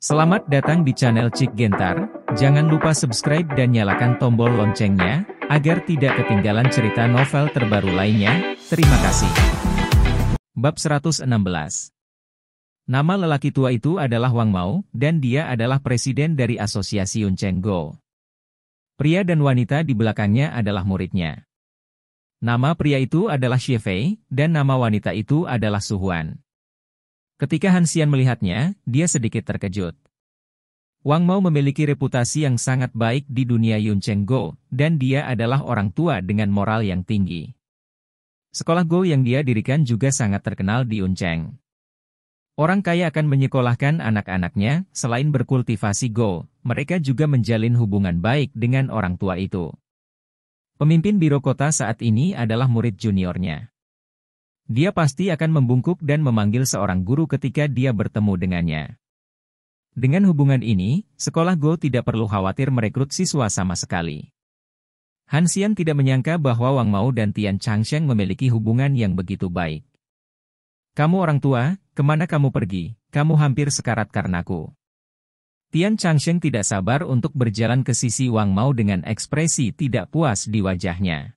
Selamat datang di channel Cik Gentar, jangan lupa subscribe dan nyalakan tombol loncengnya, agar tidak ketinggalan cerita novel terbaru lainnya, terima kasih. Bab 116 Nama lelaki tua itu adalah Wang Mao, dan dia adalah presiden dari Asosiasi Yunceng Go. Pria dan wanita di belakangnya adalah muridnya. Nama pria itu adalah Xie Fei, dan nama wanita itu adalah Su Huan. Ketika Hansian melihatnya, dia sedikit terkejut. Wang Mao memiliki reputasi yang sangat baik di dunia Yuncheng Go, dan dia adalah orang tua dengan moral yang tinggi. Sekolah Go yang dia dirikan juga sangat terkenal di Yuncheng. Orang kaya akan menyekolahkan anak-anaknya, selain berkultivasi Go, mereka juga menjalin hubungan baik dengan orang tua itu. Pemimpin biro kota saat ini adalah murid juniornya. Dia pasti akan membungkuk dan memanggil seorang guru ketika dia bertemu dengannya. Dengan hubungan ini, sekolah Go tidak perlu khawatir merekrut siswa sama sekali. Han Xian tidak menyangka bahwa Wang Mao dan Tian Changsheng memiliki hubungan yang begitu baik. Kamu orang tua, kemana kamu pergi? Kamu hampir sekarat karenaku. Tian Changsheng tidak sabar untuk berjalan ke sisi Wang Mao dengan ekspresi tidak puas di wajahnya.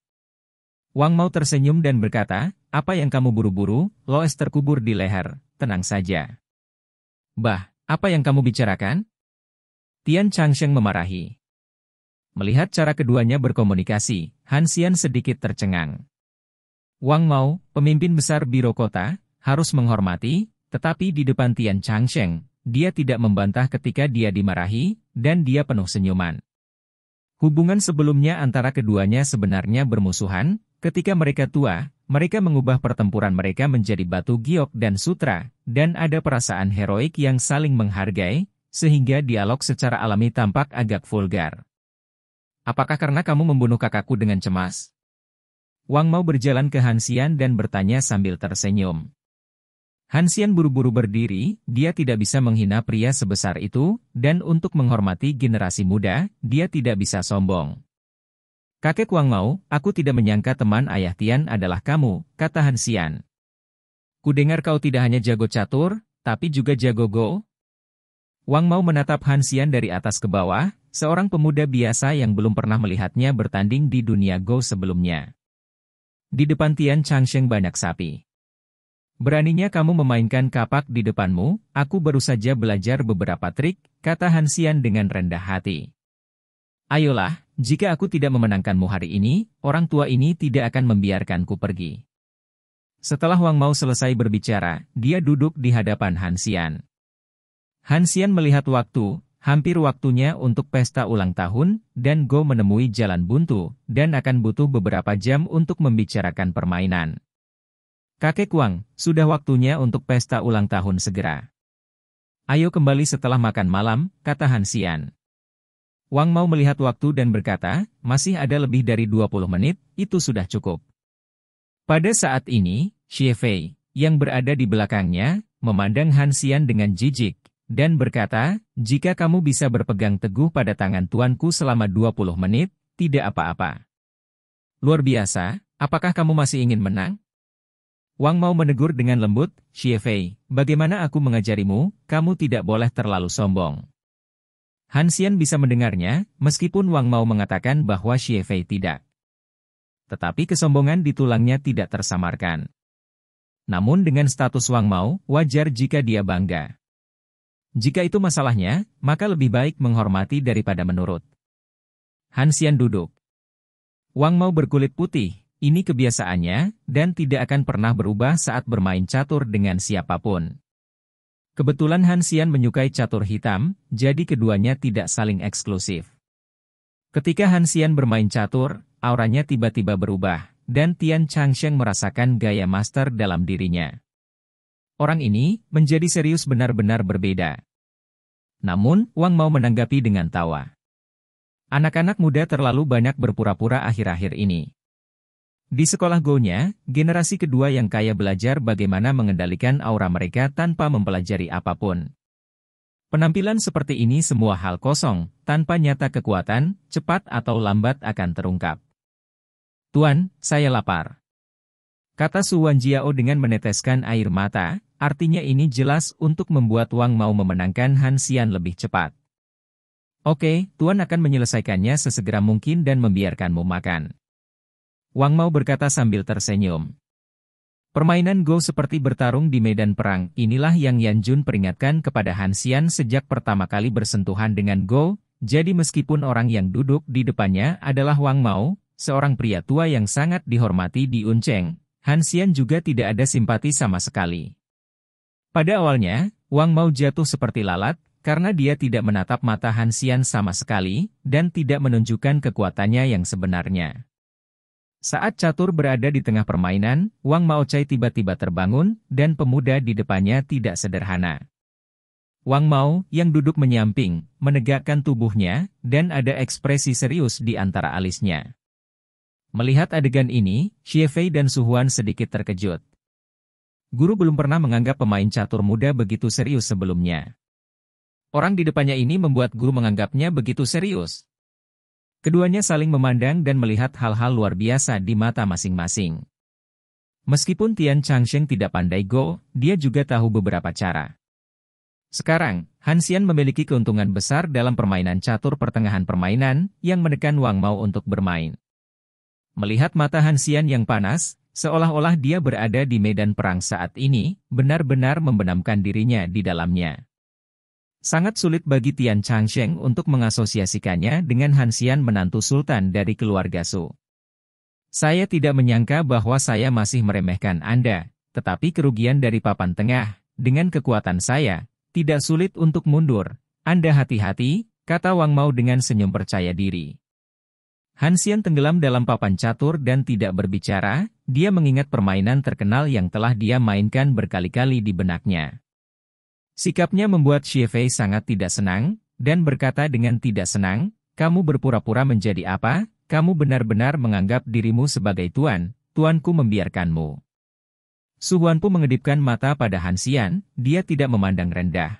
Wang Mao tersenyum dan berkata, apa yang kamu buru-buru? Loes terkubur di leher. Tenang saja. Bah, apa yang kamu bicarakan? Tian Changsheng memarahi. Melihat cara keduanya berkomunikasi, Hansian sedikit tercengang. Wang Mao, pemimpin besar Biro Kota, harus menghormati, tetapi di depan Tian Changsheng, dia tidak membantah ketika dia dimarahi, dan dia penuh senyuman. Hubungan sebelumnya antara keduanya sebenarnya bermusuhan, Ketika mereka tua, mereka mengubah pertempuran mereka menjadi batu giok dan sutra, dan ada perasaan heroik yang saling menghargai, sehingga dialog secara alami tampak agak vulgar. Apakah karena kamu membunuh kakakku dengan cemas? Wang mau berjalan ke Hansian dan bertanya sambil tersenyum. Hansian buru-buru berdiri, dia tidak bisa menghina pria sebesar itu, dan untuk menghormati generasi muda, dia tidak bisa sombong. Kakek Wang Mao, aku tidak menyangka teman ayah Tian adalah kamu, kata Han Xian. Kudengar kau tidak hanya jago catur, tapi juga jago go. Wang Mao menatap Han Xian dari atas ke bawah, seorang pemuda biasa yang belum pernah melihatnya bertanding di dunia go sebelumnya. Di depan Tian Changsheng banyak sapi. Beraninya kamu memainkan kapak di depanmu, aku baru saja belajar beberapa trik, kata Han Xian dengan rendah hati. Ayolah, jika aku tidak memenangkanmu hari ini, orang tua ini tidak akan membiarkanku pergi. Setelah Wang Mao selesai berbicara, dia duduk di hadapan Hansian. Hansian melihat waktu, hampir waktunya untuk pesta ulang tahun, dan Go menemui jalan buntu, dan akan butuh beberapa jam untuk membicarakan permainan. Kakek Wang, sudah waktunya untuk pesta ulang tahun segera. Ayo kembali setelah makan malam, kata Hansian. Wang mau melihat waktu dan berkata, masih ada lebih dari 20 menit, itu sudah cukup. Pada saat ini, Xie Fei, yang berada di belakangnya, memandang Han Xian dengan jijik, dan berkata, jika kamu bisa berpegang teguh pada tangan tuanku selama 20 menit, tidak apa-apa. Luar biasa, apakah kamu masih ingin menang? Wang mau menegur dengan lembut, Xie Fei, bagaimana aku mengajarimu, kamu tidak boleh terlalu sombong. Han Xian bisa mendengarnya, meskipun Wang Mao mengatakan bahwa Xie Fei tidak. Tetapi kesombongan di tulangnya tidak tersamarkan. Namun dengan status Wang Mao, wajar jika dia bangga. Jika itu masalahnya, maka lebih baik menghormati daripada menurut. Han Xian duduk. Wang Mao berkulit putih, ini kebiasaannya, dan tidak akan pernah berubah saat bermain catur dengan siapapun. Kebetulan Hansian menyukai catur hitam, jadi keduanya tidak saling eksklusif. Ketika Hansian bermain catur, auranya tiba-tiba berubah, dan Tian Changsheng merasakan gaya master dalam dirinya. Orang ini menjadi serius benar-benar berbeda. Namun, Wang mau menanggapi dengan tawa. Anak-anak muda terlalu banyak berpura-pura akhir-akhir ini. Di sekolah Go-nya, generasi kedua yang kaya belajar bagaimana mengendalikan aura mereka tanpa mempelajari apapun. Penampilan seperti ini semua hal kosong, tanpa nyata kekuatan, cepat atau lambat akan terungkap. Tuan, saya lapar. Kata Suwan Jiao dengan meneteskan air mata, artinya ini jelas untuk membuat Wang mau memenangkan Han Xian lebih cepat. Oke, Tuan akan menyelesaikannya sesegera mungkin dan membiarkanmu makan. Wang Mao berkata sambil tersenyum. Permainan Go seperti bertarung di medan perang, inilah yang Yan Jun peringatkan kepada Han Xian sejak pertama kali bersentuhan dengan Go, jadi meskipun orang yang duduk di depannya adalah Wang Mao, seorang pria tua yang sangat dihormati di Uncheng, Han Xian juga tidak ada simpati sama sekali. Pada awalnya, Wang Mao jatuh seperti lalat, karena dia tidak menatap mata Han Xian sama sekali, dan tidak menunjukkan kekuatannya yang sebenarnya. Saat catur berada di tengah permainan, Wang Mao Maocai tiba-tiba terbangun, dan pemuda di depannya tidak sederhana. Wang Mao, yang duduk menyamping, menegakkan tubuhnya, dan ada ekspresi serius di antara alisnya. Melihat adegan ini, Xie Fei dan Suhuan sedikit terkejut. Guru belum pernah menganggap pemain catur muda begitu serius sebelumnya. Orang di depannya ini membuat guru menganggapnya begitu serius. Keduanya saling memandang dan melihat hal-hal luar biasa di mata masing-masing. Meskipun Tian Changsheng tidak pandai Go, dia juga tahu beberapa cara. Sekarang, Hansian memiliki keuntungan besar dalam permainan catur pertengahan permainan yang menekan Wang Mao untuk bermain. Melihat mata Hansian yang panas, seolah-olah dia berada di medan perang saat ini, benar-benar membenamkan dirinya di dalamnya. Sangat sulit bagi Tian Changsheng untuk mengasosiasikannya dengan Hansian menantu Sultan dari keluarga Su. Saya tidak menyangka bahwa saya masih meremehkan Anda, tetapi kerugian dari papan tengah, dengan kekuatan saya, tidak sulit untuk mundur. Anda hati-hati, kata Wang Mao dengan senyum percaya diri. Hansian tenggelam dalam papan catur dan tidak berbicara, dia mengingat permainan terkenal yang telah dia mainkan berkali-kali di benaknya. Sikapnya membuat Xie sangat tidak senang, dan berkata dengan tidak senang, kamu berpura-pura menjadi apa, kamu benar-benar menganggap dirimu sebagai tuan, tuanku membiarkanmu. Su Huanpu mengedipkan mata pada Hansian, dia tidak memandang rendah.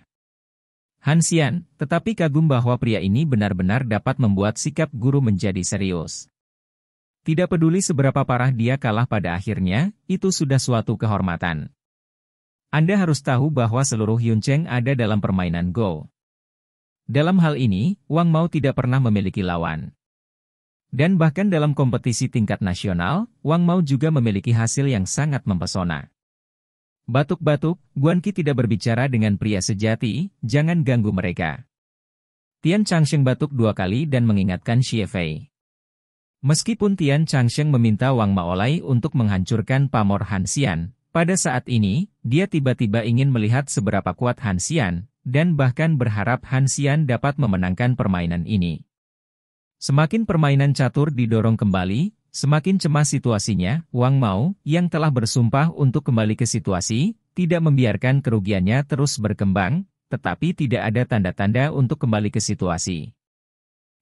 Hansian, tetapi kagum bahwa pria ini benar-benar dapat membuat sikap guru menjadi serius. Tidak peduli seberapa parah dia kalah pada akhirnya, itu sudah suatu kehormatan. Anda harus tahu bahwa seluruh Yun Cheng ada dalam permainan Go. Dalam hal ini, Wang Mao tidak pernah memiliki lawan. Dan bahkan dalam kompetisi tingkat nasional, Wang Mao juga memiliki hasil yang sangat mempesona. Batuk-batuk, Guanqi tidak berbicara dengan pria sejati, jangan ganggu mereka. Tian Changsheng batuk dua kali dan mengingatkan Xie Fei. Meskipun Tian Changsheng meminta Wang Maolai untuk menghancurkan pamor Hansian, pada saat ini, dia tiba-tiba ingin melihat seberapa kuat Hansian, dan bahkan berharap Hansian dapat memenangkan permainan ini. Semakin permainan catur didorong kembali, semakin cemas situasinya, Wang Mao, yang telah bersumpah untuk kembali ke situasi, tidak membiarkan kerugiannya terus berkembang, tetapi tidak ada tanda-tanda untuk kembali ke situasi.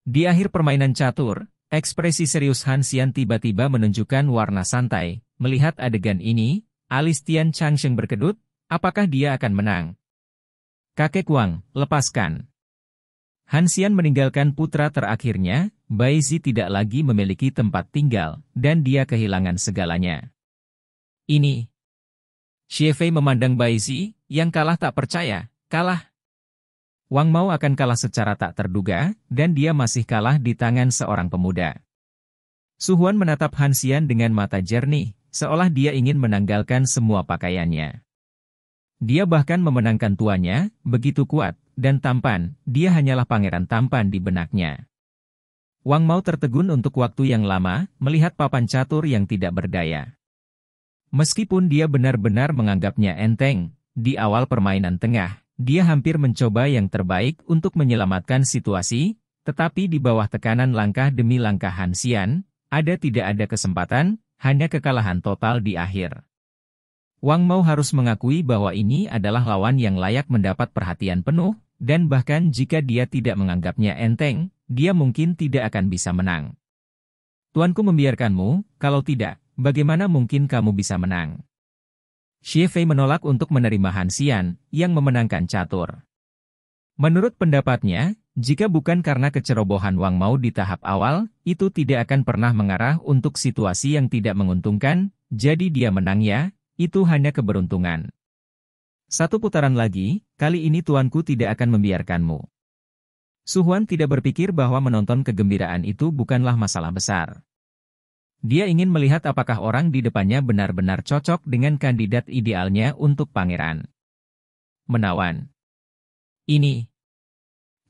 Di akhir permainan catur, ekspresi serius Hansian tiba-tiba menunjukkan warna santai. Melihat adegan ini, Alis Tian Changsheng berkedut, apakah dia akan menang? Kakek Wang, lepaskan. Hansian meninggalkan putra terakhirnya, Bai Zi tidak lagi memiliki tempat tinggal, dan dia kehilangan segalanya. Ini. Xie Fei memandang Bai Zi, yang kalah tak percaya, kalah. Wang Mao akan kalah secara tak terduga, dan dia masih kalah di tangan seorang pemuda. Suhuan menatap Hansian dengan mata jernih, seolah dia ingin menanggalkan semua pakaiannya. Dia bahkan memenangkan tuannya, begitu kuat dan tampan, dia hanyalah pangeran tampan di benaknya. Wang Mao tertegun untuk waktu yang lama, melihat papan catur yang tidak berdaya. Meskipun dia benar-benar menganggapnya enteng, di awal permainan tengah, dia hampir mencoba yang terbaik untuk menyelamatkan situasi, tetapi di bawah tekanan langkah demi langkah Hansian, ada tidak ada kesempatan, hanya kekalahan total di akhir. Wang Mao harus mengakui bahwa ini adalah lawan yang layak mendapat perhatian penuh, dan bahkan jika dia tidak menganggapnya enteng, dia mungkin tidak akan bisa menang. Tuanku membiarkanmu, kalau tidak, bagaimana mungkin kamu bisa menang? Xie Fei menolak untuk menerima Hansian, yang memenangkan catur. Menurut pendapatnya, jika bukan karena kecerobohan Wang Mao di tahap awal, itu tidak akan pernah mengarah untuk situasi yang tidak menguntungkan, jadi dia menang ya, itu hanya keberuntungan. Satu putaran lagi, kali ini tuanku tidak akan membiarkanmu. Suhuan tidak berpikir bahwa menonton kegembiraan itu bukanlah masalah besar. Dia ingin melihat apakah orang di depannya benar-benar cocok dengan kandidat idealnya untuk pangeran. Menawan. Ini,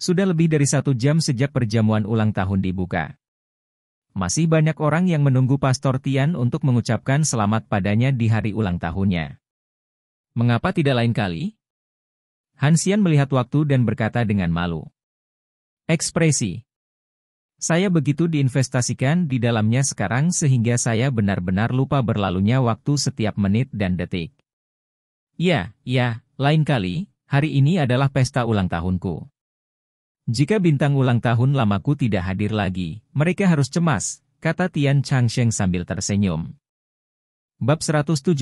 sudah lebih dari satu jam sejak perjamuan ulang tahun dibuka. Masih banyak orang yang menunggu Pastor Tian untuk mengucapkan selamat padanya di hari ulang tahunnya. Mengapa tidak lain kali? Hansian melihat waktu dan berkata dengan malu. Ekspresi. Saya begitu diinvestasikan di dalamnya sekarang sehingga saya benar-benar lupa berlalunya waktu setiap menit dan detik. Ya, ya, lain kali, hari ini adalah pesta ulang tahunku. Jika bintang ulang tahun lamaku tidak hadir lagi, mereka harus cemas, kata Tian Changsheng sambil tersenyum. Bab 117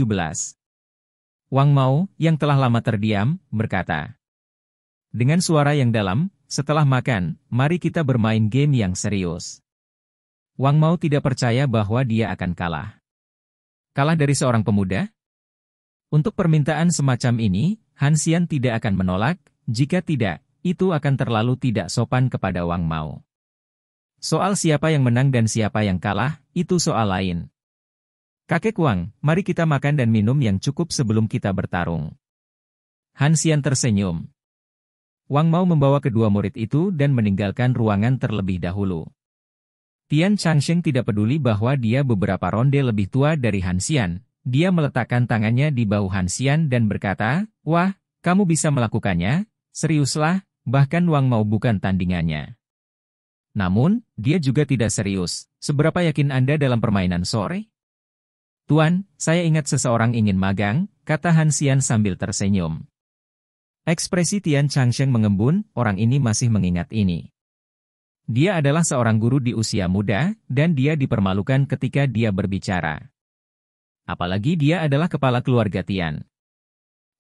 Wang Mao, yang telah lama terdiam, berkata. Dengan suara yang dalam, setelah makan, mari kita bermain game yang serius. Wang Mao tidak percaya bahwa dia akan kalah. Kalah dari seorang pemuda? Untuk permintaan semacam ini, Hansian tidak akan menolak, jika tidak, itu akan terlalu tidak sopan kepada Wang Mao. Soal siapa yang menang dan siapa yang kalah, itu soal lain. Kakek Wang, mari kita makan dan minum yang cukup sebelum kita bertarung. Han Xian tersenyum. Wang Mao membawa kedua murid itu dan meninggalkan ruangan terlebih dahulu. Tian Changsheng tidak peduli bahwa dia beberapa ronde lebih tua dari Han Xian. Dia meletakkan tangannya di bahu Han Xian dan berkata, Wah, kamu bisa melakukannya, seriuslah, bahkan Wang Mao bukan tandingannya. Namun, dia juga tidak serius. Seberapa yakin Anda dalam permainan sore? Tuan, saya ingat seseorang ingin magang, kata Han Xian sambil tersenyum. Ekspresi Tian Changsheng mengembun, orang ini masih mengingat ini. Dia adalah seorang guru di usia muda, dan dia dipermalukan ketika dia berbicara apalagi dia adalah kepala keluarga Tian.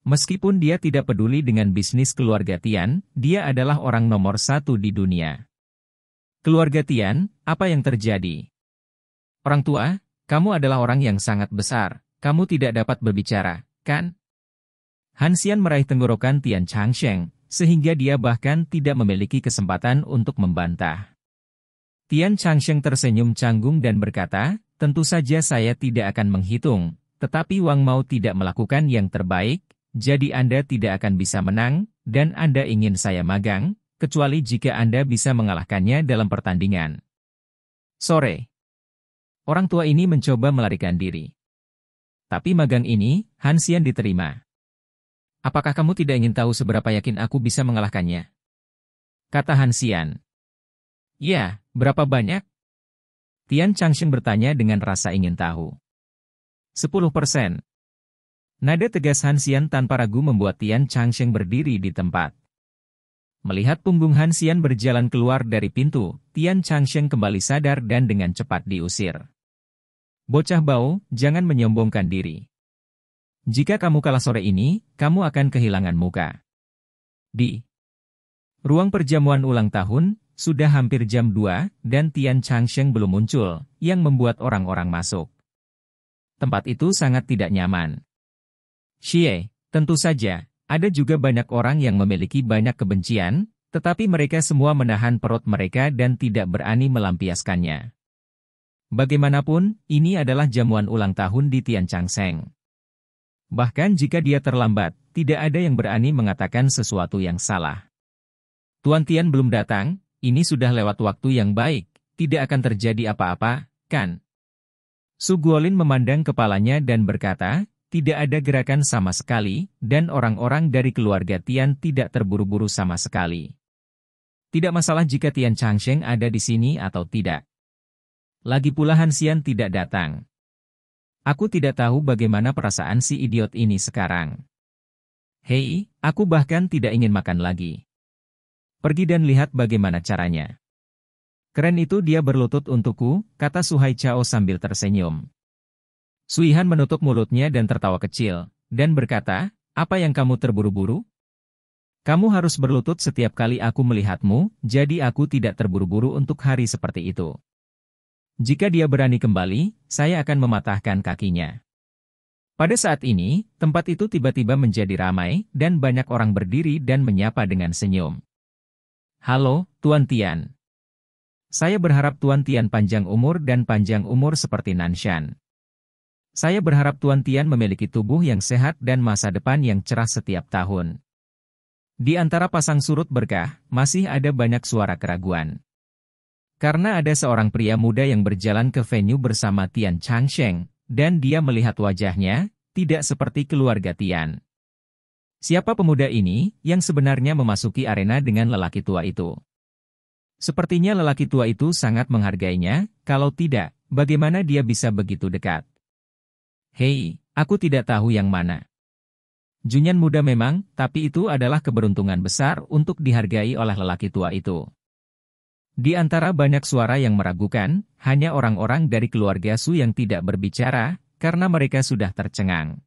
Meskipun dia tidak peduli dengan bisnis keluarga Tian, dia adalah orang nomor satu di dunia. Keluarga Tian, apa yang terjadi? Orang tua, kamu adalah orang yang sangat besar, kamu tidak dapat berbicara, kan? Hansian meraih tenggorokan Tian Changsheng, sehingga dia bahkan tidak memiliki kesempatan untuk membantah. Tian Changsheng tersenyum canggung dan berkata, tentu saja saya tidak akan menghitung, tetapi Wang Mao tidak melakukan yang terbaik, jadi Anda tidak akan bisa menang, dan Anda ingin saya magang, kecuali jika Anda bisa mengalahkannya dalam pertandingan. Sore. Orang tua ini mencoba melarikan diri. Tapi magang ini, Hansian diterima. Apakah kamu tidak ingin tahu seberapa yakin aku bisa mengalahkannya? Kata Hansian. Ya, berapa banyak? Tian Changsheng bertanya dengan rasa ingin tahu. 10 persen. Nada tegas Han Xian tanpa ragu membuat Tian Changsheng berdiri di tempat. Melihat punggung Han Xian berjalan keluar dari pintu, Tian Changsheng kembali sadar dan dengan cepat diusir. Bocah bau, jangan menyombongkan diri. Jika kamu kalah sore ini, kamu akan kehilangan muka. Di ruang perjamuan ulang tahun, sudah hampir jam 2 dan Tian Changsheng belum muncul, yang membuat orang-orang masuk. Tempat itu sangat tidak nyaman. Xie, tentu saja, ada juga banyak orang yang memiliki banyak kebencian, tetapi mereka semua menahan perut mereka dan tidak berani melampiaskannya. Bagaimanapun, ini adalah jamuan ulang tahun di Tian Chang Seng. Bahkan jika dia terlambat, tidak ada yang berani mengatakan sesuatu yang salah. Tuan Tian belum datang, ini sudah lewat waktu yang baik, tidak akan terjadi apa-apa, kan? Su Guolin memandang kepalanya dan berkata, tidak ada gerakan sama sekali, dan orang-orang dari keluarga Tian tidak terburu-buru sama sekali. Tidak masalah jika Tian Changsheng ada di sini atau tidak. Lagi pula Hansian tidak datang. Aku tidak tahu bagaimana perasaan si idiot ini sekarang. Hei, aku bahkan tidak ingin makan lagi. Pergi dan lihat bagaimana caranya. Keren itu dia berlutut untukku, kata Suhai Chao sambil tersenyum. Suihan menutup mulutnya dan tertawa kecil, dan berkata, apa yang kamu terburu-buru? Kamu harus berlutut setiap kali aku melihatmu, jadi aku tidak terburu-buru untuk hari seperti itu. Jika dia berani kembali, saya akan mematahkan kakinya. Pada saat ini, tempat itu tiba-tiba menjadi ramai, dan banyak orang berdiri dan menyapa dengan senyum. Halo, Tuan Tian. Saya berharap Tuan Tian panjang umur dan panjang umur seperti Nanshan. Saya berharap Tuan Tian memiliki tubuh yang sehat dan masa depan yang cerah setiap tahun. Di antara pasang surut berkah, masih ada banyak suara keraguan. Karena ada seorang pria muda yang berjalan ke venue bersama Tian Changsheng, dan dia melihat wajahnya, tidak seperti keluarga Tian. Siapa pemuda ini yang sebenarnya memasuki arena dengan lelaki tua itu? Sepertinya lelaki tua itu sangat menghargainya, kalau tidak, bagaimana dia bisa begitu dekat? Hei, aku tidak tahu yang mana. Junyan muda memang, tapi itu adalah keberuntungan besar untuk dihargai oleh lelaki tua itu. Di antara banyak suara yang meragukan, hanya orang-orang dari keluarga Su yang tidak berbicara, karena mereka sudah tercengang.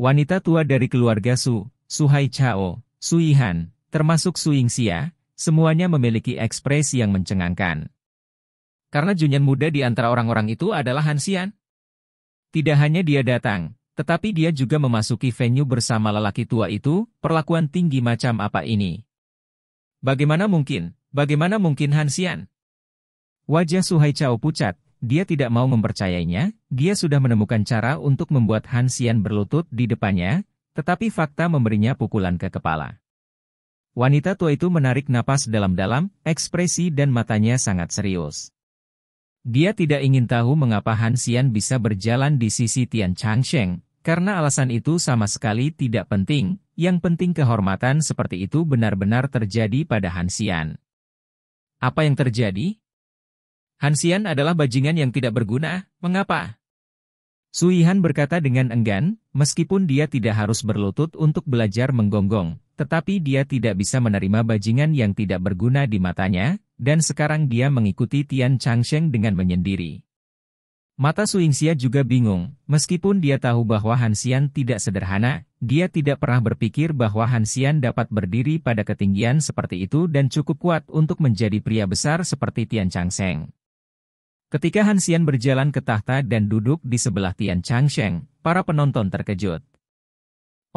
Wanita tua dari keluarga Su, Su Hai Chao, Su Yihan, termasuk Su Yingxia, semuanya memiliki ekspresi yang mencengangkan. Karena Junyan muda di antara orang-orang itu adalah Hansian, tidak hanya dia datang, tetapi dia juga memasuki venue bersama lelaki tua itu, perlakuan tinggi macam apa ini? Bagaimana mungkin? Bagaimana mungkin Hansian? Wajah Suhai Chao pucat, dia tidak mau mempercayainya, dia sudah menemukan cara untuk membuat Hansian berlutut di depannya, tetapi fakta memberinya pukulan ke kepala. Wanita tua itu menarik napas dalam-dalam, ekspresi dan matanya sangat serius. Dia tidak ingin tahu mengapa Han Xian bisa berjalan di sisi Tian Changsheng, karena alasan itu sama sekali tidak penting, yang penting kehormatan seperti itu benar-benar terjadi pada Han Xian. Apa yang terjadi? Han Xian adalah bajingan yang tidak berguna, mengapa? Sui Han berkata dengan enggan, meskipun dia tidak harus berlutut untuk belajar menggonggong, tetapi dia tidak bisa menerima bajingan yang tidak berguna di matanya, dan sekarang dia mengikuti Tian Changsheng dengan menyendiri. Mata Suingxia juga bingung, meskipun dia tahu bahwa Hansian tidak sederhana, dia tidak pernah berpikir bahwa Hansian dapat berdiri pada ketinggian seperti itu dan cukup kuat untuk menjadi pria besar seperti Tian Changsheng. Ketika Hansian berjalan ke tahta dan duduk di sebelah Tian Changsheng, para penonton terkejut.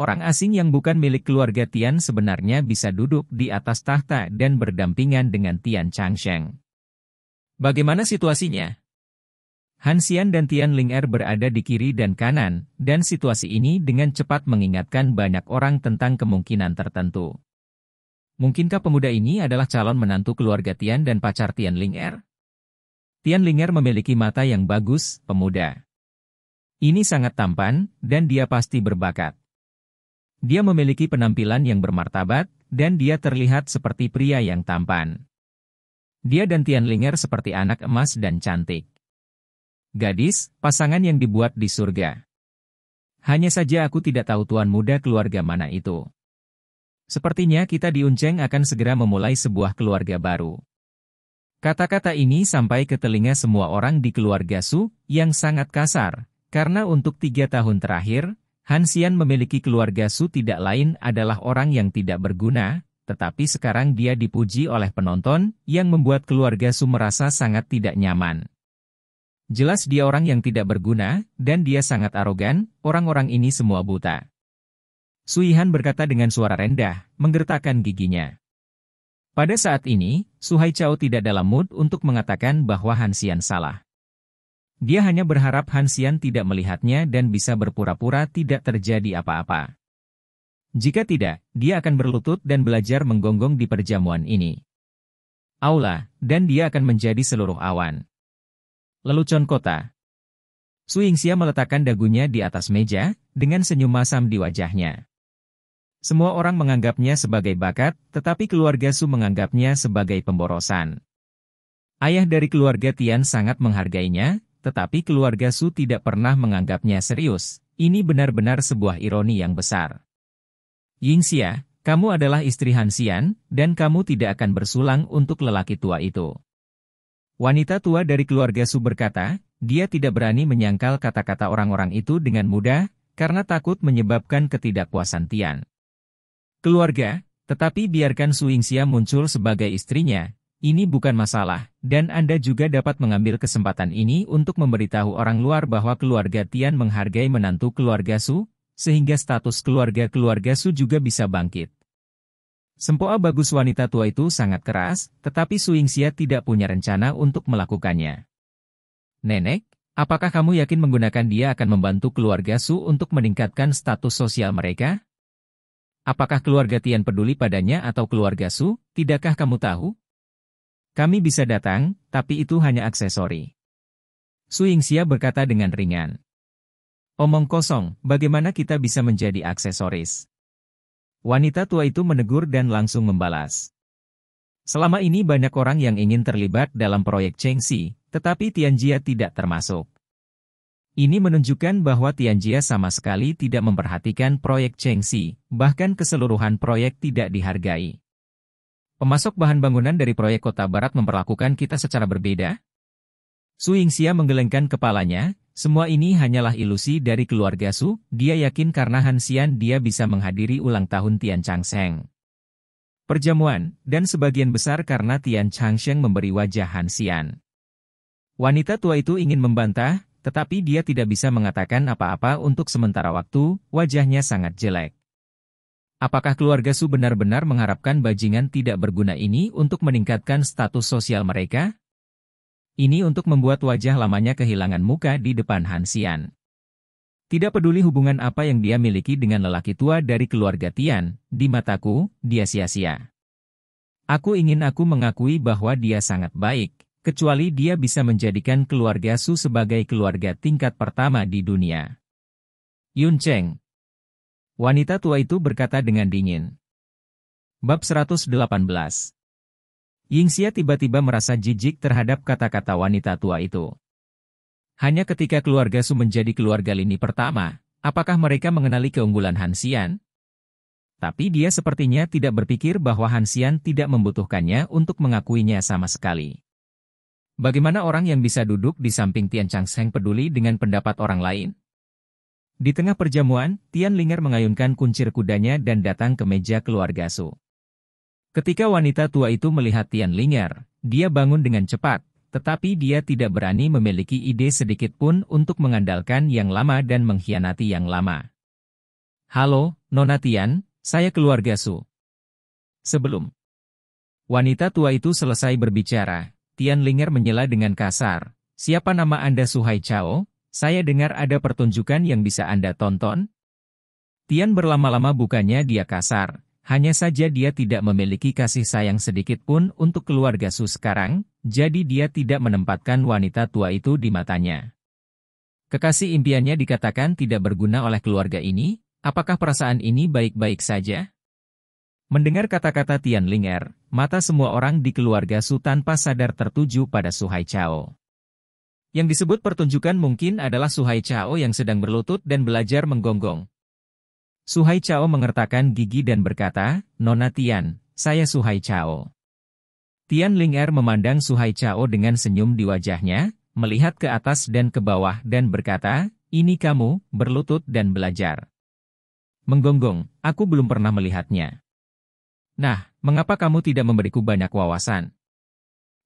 Orang asing yang bukan milik keluarga Tian sebenarnya bisa duduk di atas tahta dan berdampingan dengan Tian Changsheng. Bagaimana situasinya? Han Xian dan Tian Ling Er berada di kiri dan kanan, dan situasi ini dengan cepat mengingatkan banyak orang tentang kemungkinan tertentu. Mungkinkah pemuda ini adalah calon menantu keluarga Tian dan pacar Tian Ling Er? Tian Ling Er memiliki mata yang bagus, pemuda. Ini sangat tampan, dan dia pasti berbakat. Dia memiliki penampilan yang bermartabat, dan dia terlihat seperti pria yang tampan. Dia dan Tian Ling'er seperti anak emas dan cantik. Gadis, pasangan yang dibuat di surga. Hanya saja aku tidak tahu tuan muda keluarga mana itu. Sepertinya kita di Unceng akan segera memulai sebuah keluarga baru. Kata-kata ini sampai ke telinga semua orang di keluarga Su, yang sangat kasar, karena untuk tiga tahun terakhir, Hansian memiliki keluarga Su tidak lain adalah orang yang tidak berguna, tetapi sekarang dia dipuji oleh penonton yang membuat keluarga Su merasa sangat tidak nyaman. Jelas dia orang yang tidak berguna, dan dia sangat arogan, orang-orang ini semua buta. Suihan berkata dengan suara rendah, menggertakkan giginya. Pada saat ini, Suhai Chao tidak dalam mood untuk mengatakan bahwa Hansian salah. Dia hanya berharap Hansian tidak melihatnya dan bisa berpura-pura tidak terjadi apa-apa. Jika tidak, dia akan berlutut dan belajar menggonggong di perjamuan ini. Aula, dan dia akan menjadi seluruh awan. Lelucon kota. Suingsia meletakkan dagunya di atas meja, dengan senyum masam di wajahnya. Semua orang menganggapnya sebagai bakat, tetapi keluarga Su menganggapnya sebagai pemborosan. Ayah dari keluarga Tian sangat menghargainya, tetapi keluarga Su tidak pernah menganggapnya serius. Ini benar-benar sebuah ironi yang besar. Yingxia, kamu adalah istri Hansian, dan kamu tidak akan bersulang untuk lelaki tua itu. Wanita tua dari keluarga Su berkata, dia tidak berani menyangkal kata-kata orang-orang itu dengan mudah, karena takut menyebabkan ketidakpuasan Tian. Keluarga, tetapi biarkan Su Yingxia muncul sebagai istrinya, ini bukan masalah, dan Anda juga dapat mengambil kesempatan ini untuk memberitahu orang luar bahwa keluarga Tian menghargai menantu keluarga Su, sehingga status keluarga-keluarga Su juga bisa bangkit. Sempoa bagus wanita tua itu sangat keras, tetapi Su Yingxia tidak punya rencana untuk melakukannya. Nenek, apakah kamu yakin menggunakan dia akan membantu keluarga Su untuk meningkatkan status sosial mereka? Apakah keluarga Tian peduli padanya atau keluarga Su, tidakkah kamu tahu? Kami bisa datang, tapi itu hanya aksesori. Su Yingxia berkata dengan ringan. Omong kosong, bagaimana kita bisa menjadi aksesoris? Wanita tua itu menegur dan langsung membalas. Selama ini banyak orang yang ingin terlibat dalam proyek Chengxi, tetapi Tianjia tidak termasuk. Ini menunjukkan bahwa Tianjia sama sekali tidak memperhatikan proyek Chengxi, bahkan keseluruhan proyek tidak dihargai. Pemasok bahan bangunan dari proyek Kota Barat memperlakukan kita secara berbeda? Su Yingxia menggelengkan kepalanya, semua ini hanyalah ilusi dari keluarga Su, dia yakin karena Hansian dia bisa menghadiri ulang tahun Tian Changseng. Perjamuan, dan sebagian besar karena Tian Changsheng memberi wajah Hansian. Wanita tua itu ingin membantah, tetapi dia tidak bisa mengatakan apa-apa untuk sementara waktu, wajahnya sangat jelek. Apakah keluarga Su benar-benar mengharapkan bajingan tidak berguna ini untuk meningkatkan status sosial mereka? Ini untuk membuat wajah lamanya kehilangan muka di depan Hansian. Tidak peduli hubungan apa yang dia miliki dengan lelaki tua dari keluarga Tian, di mataku, dia sia-sia. Aku ingin aku mengakui bahwa dia sangat baik, kecuali dia bisa menjadikan keluarga Su sebagai keluarga tingkat pertama di dunia. Yun Cheng, Wanita tua itu berkata dengan dingin. Bab 118 Yingxia tiba-tiba merasa jijik terhadap kata-kata wanita tua itu. Hanya ketika keluarga Su menjadi keluarga lini pertama, apakah mereka mengenali keunggulan Hansian? Tapi dia sepertinya tidak berpikir bahwa Hansian tidak membutuhkannya untuk mengakuinya sama sekali. Bagaimana orang yang bisa duduk di samping Tian Changsheng peduli dengan pendapat orang lain? Di tengah perjamuan, Tian Linger mengayunkan kuncir kudanya dan datang ke meja keluarga Su. Ketika wanita tua itu melihat Tian Linger, dia bangun dengan cepat, tetapi dia tidak berani memiliki ide sedikit pun untuk mengandalkan yang lama dan mengkhianati yang lama. Halo, Nona Tian, saya keluarga Su. Sebelum wanita tua itu selesai berbicara, Tian Linger menyela dengan kasar, siapa nama Anda Su Hai Chao? Saya dengar ada pertunjukan yang bisa Anda tonton? Tian berlama-lama bukannya dia kasar, hanya saja dia tidak memiliki kasih sayang sedikit pun untuk keluarga Su sekarang, jadi dia tidak menempatkan wanita tua itu di matanya. Kekasih impiannya dikatakan tidak berguna oleh keluarga ini, apakah perasaan ini baik-baik saja? Mendengar kata-kata Tian Linger, mata semua orang di keluarga Su tanpa sadar tertuju pada Su Hai Chao. Yang disebut pertunjukan mungkin adalah Suhai Chao yang sedang berlutut dan belajar menggonggong. Suhai Chao mengertakkan gigi dan berkata, Nona Tian, saya Suhai Chao. Tian Ling Er memandang Suhai Chao dengan senyum di wajahnya, melihat ke atas dan ke bawah dan berkata, ini kamu, berlutut dan belajar. Menggonggong, aku belum pernah melihatnya. Nah, mengapa kamu tidak memberiku banyak wawasan?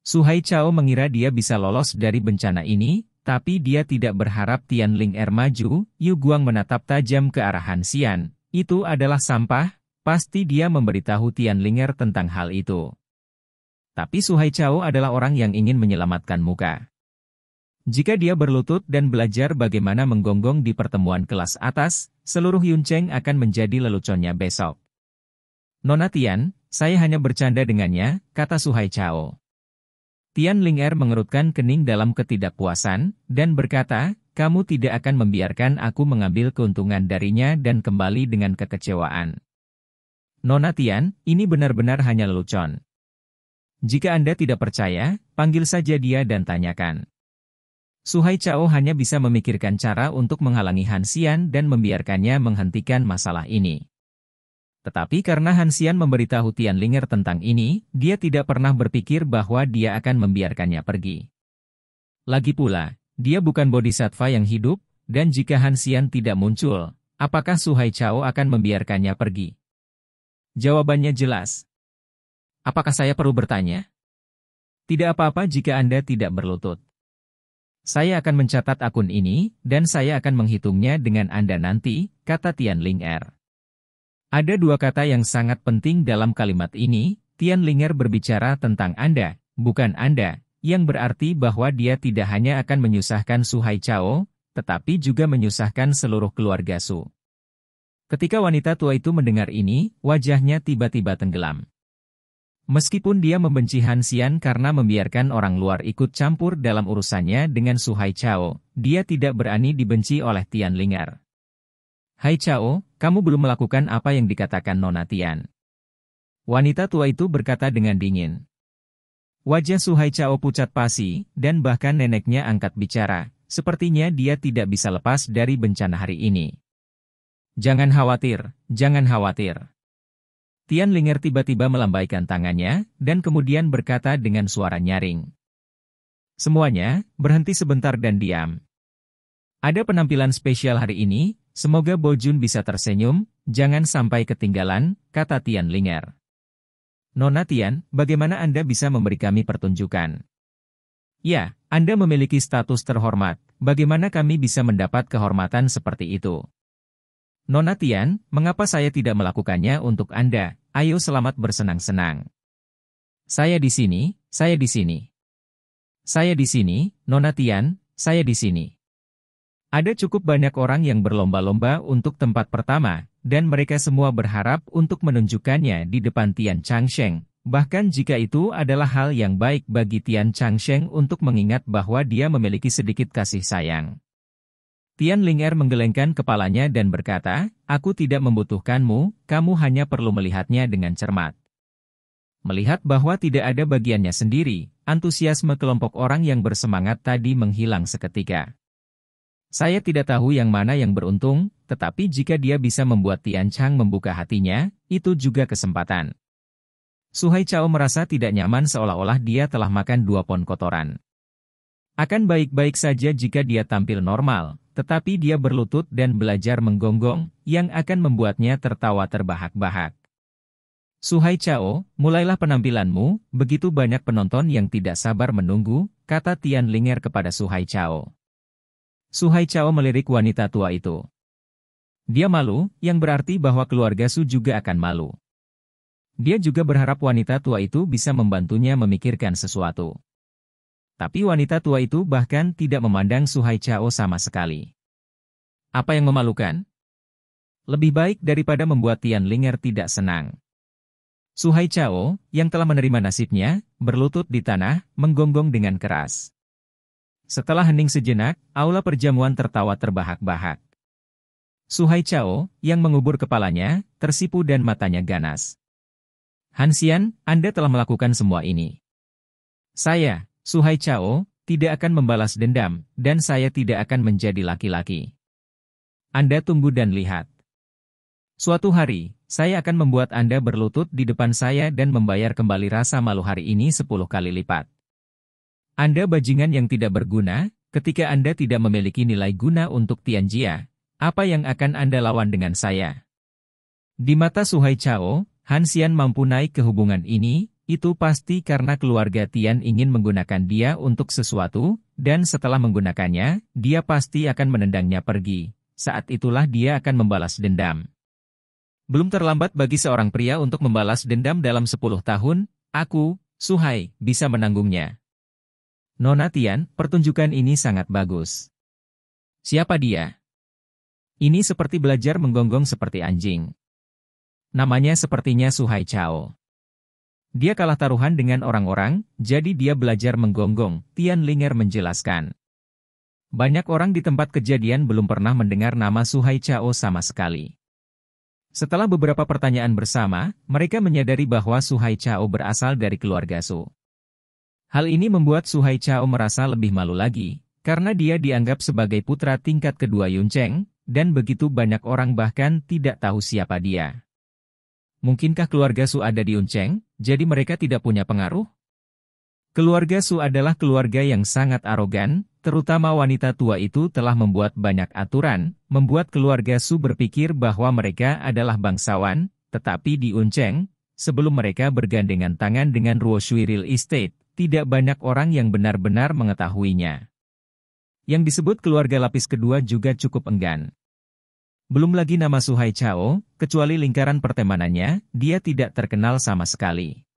Suhai Chao mengira dia bisa lolos dari bencana ini, tapi dia tidak berharap Tian Ling Er maju, Yu Guang menatap tajam ke arah Han Xian. Itu adalah sampah, pasti dia memberitahu Tian Ling Er tentang hal itu. Tapi Suhai Chao adalah orang yang ingin menyelamatkan muka. Jika dia berlutut dan belajar bagaimana menggonggong di pertemuan kelas atas, seluruh Yun Cheng akan menjadi leluconnya besok. Nona Tian, saya hanya bercanda dengannya, kata Suhai Chao. Tian Ling Er mengerutkan kening dalam ketidakpuasan, dan berkata, kamu tidak akan membiarkan aku mengambil keuntungan darinya dan kembali dengan kekecewaan. Nona Tian, ini benar-benar hanya lelucon. Jika Anda tidak percaya, panggil saja dia dan tanyakan. Suhai Chao hanya bisa memikirkan cara untuk menghalangi Hansian dan membiarkannya menghentikan masalah ini. Tetapi karena Hansian memberitahu Tian Ling'er tentang ini, dia tidak pernah berpikir bahwa dia akan membiarkannya pergi. Lagi pula, dia bukan bodhisattva yang hidup, dan jika Hansian tidak muncul, apakah Suhai Chao akan membiarkannya pergi? Jawabannya jelas. Apakah saya perlu bertanya? Tidak apa-apa jika Anda tidak berlutut. Saya akan mencatat akun ini, dan saya akan menghitungnya dengan Anda nanti, kata Tian Er. Ada dua kata yang sangat penting dalam kalimat ini, Tian Linger berbicara tentang Anda, bukan Anda, yang berarti bahwa dia tidak hanya akan menyusahkan Su Hai Chao, tetapi juga menyusahkan seluruh keluarga Su. Ketika wanita tua itu mendengar ini, wajahnya tiba-tiba tenggelam. Meskipun dia membenci Han Xian karena membiarkan orang luar ikut campur dalam urusannya dengan Su Hai Chao, dia tidak berani dibenci oleh Tian Ling'er. Hai Chao, kamu belum melakukan apa yang dikatakan Nona Tian. Wanita tua itu berkata dengan dingin. Wajah Su Hai Chao pucat pasi, dan bahkan neneknya angkat bicara, sepertinya dia tidak bisa lepas dari bencana hari ini. Jangan khawatir, jangan khawatir. Tian Linger tiba-tiba melambaikan tangannya, dan kemudian berkata dengan suara nyaring. Semuanya, berhenti sebentar dan diam. Ada penampilan spesial hari ini, Semoga Bojun bisa tersenyum, jangan sampai ketinggalan, kata Tian Linger. Nona Tian, bagaimana Anda bisa memberi kami pertunjukan? Ya, Anda memiliki status terhormat, bagaimana kami bisa mendapat kehormatan seperti itu? Nona Tian, mengapa saya tidak melakukannya untuk Anda? Ayo selamat bersenang-senang. Saya di sini, saya di sini. Saya di sini, Nona Tian, saya di sini. Ada cukup banyak orang yang berlomba-lomba untuk tempat pertama, dan mereka semua berharap untuk menunjukkannya di depan Tian Changsheng. Bahkan jika itu adalah hal yang baik bagi Tian Changsheng untuk mengingat bahwa dia memiliki sedikit kasih sayang. Tian Ling'er menggelengkan kepalanya dan berkata, Aku tidak membutuhkanmu, kamu hanya perlu melihatnya dengan cermat. Melihat bahwa tidak ada bagiannya sendiri, antusiasme kelompok orang yang bersemangat tadi menghilang seketika. Saya tidak tahu yang mana yang beruntung, tetapi jika dia bisa membuat Tian Chang membuka hatinya, itu juga kesempatan. Suhai Chao merasa tidak nyaman seolah-olah dia telah makan dua pon kotoran. Akan baik-baik saja jika dia tampil normal, tetapi dia berlutut dan belajar menggonggong, yang akan membuatnya tertawa terbahak-bahak. Suhai Chao, mulailah penampilanmu, begitu banyak penonton yang tidak sabar menunggu, kata Tian Linger kepada Suhai Chao. Suhai Chao melirik wanita tua itu. Dia malu, yang berarti bahwa keluarga Su juga akan malu. Dia juga berharap wanita tua itu bisa membantunya memikirkan sesuatu. Tapi wanita tua itu bahkan tidak memandang Su Hai Chao sama sekali. Apa yang memalukan? Lebih baik daripada membuat Tian Linger tidak senang. Su Hai Chao, yang telah menerima nasibnya, berlutut di tanah, menggonggong dengan keras. Setelah hening sejenak, aula perjamuan tertawa terbahak-bahak. Suhai Chao, yang mengubur kepalanya, tersipu dan matanya ganas. Hansian, Anda telah melakukan semua ini. Saya, Suhai Chao, tidak akan membalas dendam, dan saya tidak akan menjadi laki-laki. Anda tunggu dan lihat. Suatu hari, saya akan membuat Anda berlutut di depan saya dan membayar kembali rasa malu hari ini 10 kali lipat. Anda bajingan yang tidak berguna, ketika Anda tidak memiliki nilai guna untuk Tianjia, apa yang akan Anda lawan dengan saya? Di mata Suhai Chao, Han Xian mampu naik ke hubungan ini, itu pasti karena keluarga Tian ingin menggunakan dia untuk sesuatu, dan setelah menggunakannya, dia pasti akan menendangnya pergi. Saat itulah dia akan membalas dendam. Belum terlambat bagi seorang pria untuk membalas dendam dalam 10 tahun, aku, Suhai, bisa menanggungnya. Nona Tian, pertunjukan ini sangat bagus. Siapa dia? Ini seperti belajar menggonggong seperti anjing. Namanya sepertinya Suhai Chao. Dia kalah taruhan dengan orang-orang, jadi dia belajar menggonggong, Tian Linger menjelaskan. Banyak orang di tempat kejadian belum pernah mendengar nama Suhai Chao sama sekali. Setelah beberapa pertanyaan bersama, mereka menyadari bahwa Suhai Chao berasal dari keluarga Su. Hal ini membuat Su Chao merasa lebih malu lagi, karena dia dianggap sebagai putra tingkat kedua Yun Cheng, dan begitu banyak orang bahkan tidak tahu siapa dia. Mungkinkah keluarga Su ada di Yun Cheng, jadi mereka tidak punya pengaruh? Keluarga Su adalah keluarga yang sangat arogan, terutama wanita tua itu telah membuat banyak aturan, membuat keluarga Su berpikir bahwa mereka adalah bangsawan, tetapi di Yun Cheng, sebelum mereka bergandengan tangan dengan Ruo Shui Real Estate, tidak banyak orang yang benar-benar mengetahuinya. Yang disebut keluarga lapis kedua juga cukup enggan. Belum lagi nama Suhai Chao, kecuali lingkaran pertemanannya, dia tidak terkenal sama sekali.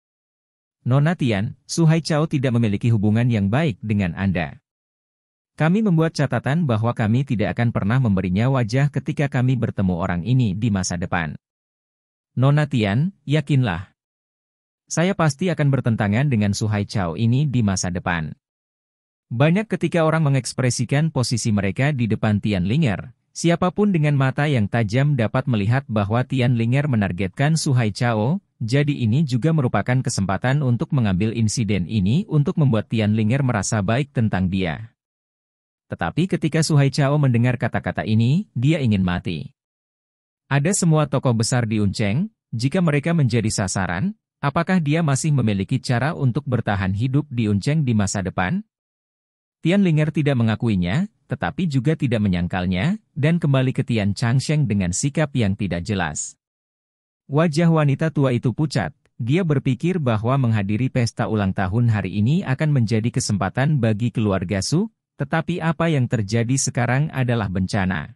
Nona Tian, Suhai Chao tidak memiliki hubungan yang baik dengan Anda. Kami membuat catatan bahwa kami tidak akan pernah memberinya wajah ketika kami bertemu orang ini di masa depan. Nona Tian, yakinlah. Saya pasti akan bertentangan dengan Suhai Chao ini di masa depan. Banyak ketika orang mengekspresikan posisi mereka di depan Tian Linger, siapapun dengan mata yang tajam dapat melihat bahwa Tian Linger menargetkan Suhai Chao, jadi ini juga merupakan kesempatan untuk mengambil insiden ini untuk membuat Tian Linger merasa baik tentang dia. Tetapi ketika Suhai Chao mendengar kata-kata ini, dia ingin mati. Ada semua tokoh besar di Unceng, jika mereka menjadi sasaran, Apakah dia masih memiliki cara untuk bertahan hidup di Unceng di masa depan? Tian Ling'er tidak mengakuinya, tetapi juga tidak menyangkalnya, dan kembali ke Tian Changsheng dengan sikap yang tidak jelas. Wajah wanita tua itu pucat. Dia berpikir bahwa menghadiri pesta ulang tahun hari ini akan menjadi kesempatan bagi keluarga Su, tetapi apa yang terjadi sekarang adalah bencana.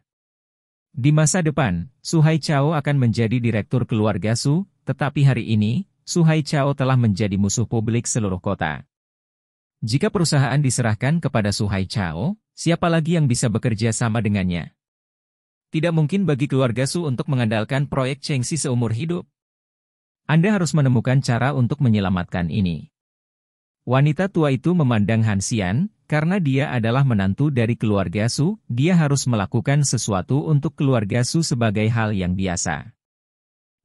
Di masa depan, Su Hai Chao akan menjadi direktur keluarga Su, tetapi hari ini, Su Chao telah menjadi musuh publik seluruh kota. Jika perusahaan diserahkan kepada Su Chao, siapa lagi yang bisa bekerja sama dengannya? Tidak mungkin bagi keluarga Su untuk mengandalkan proyek Chengxi seumur hidup. Anda harus menemukan cara untuk menyelamatkan ini. Wanita tua itu memandang Han Xian karena dia adalah menantu dari keluarga Su, dia harus melakukan sesuatu untuk keluarga Su sebagai hal yang biasa.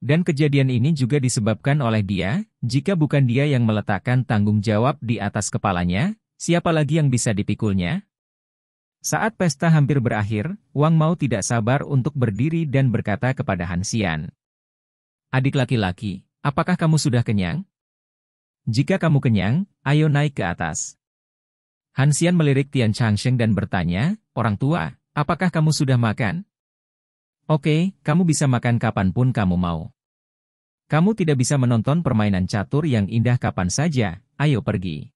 Dan kejadian ini juga disebabkan oleh dia, jika bukan dia yang meletakkan tanggung jawab di atas kepalanya, siapa lagi yang bisa dipikulnya? Saat pesta hampir berakhir, Wang Mao tidak sabar untuk berdiri dan berkata kepada Han Xian. Adik laki-laki, apakah kamu sudah kenyang? Jika kamu kenyang, ayo naik ke atas. Han Xian melirik Tian Changsheng dan bertanya, Orang tua, apakah kamu sudah makan? Oke, kamu bisa makan kapanpun kamu mau. Kamu tidak bisa menonton permainan catur yang indah kapan saja, ayo pergi.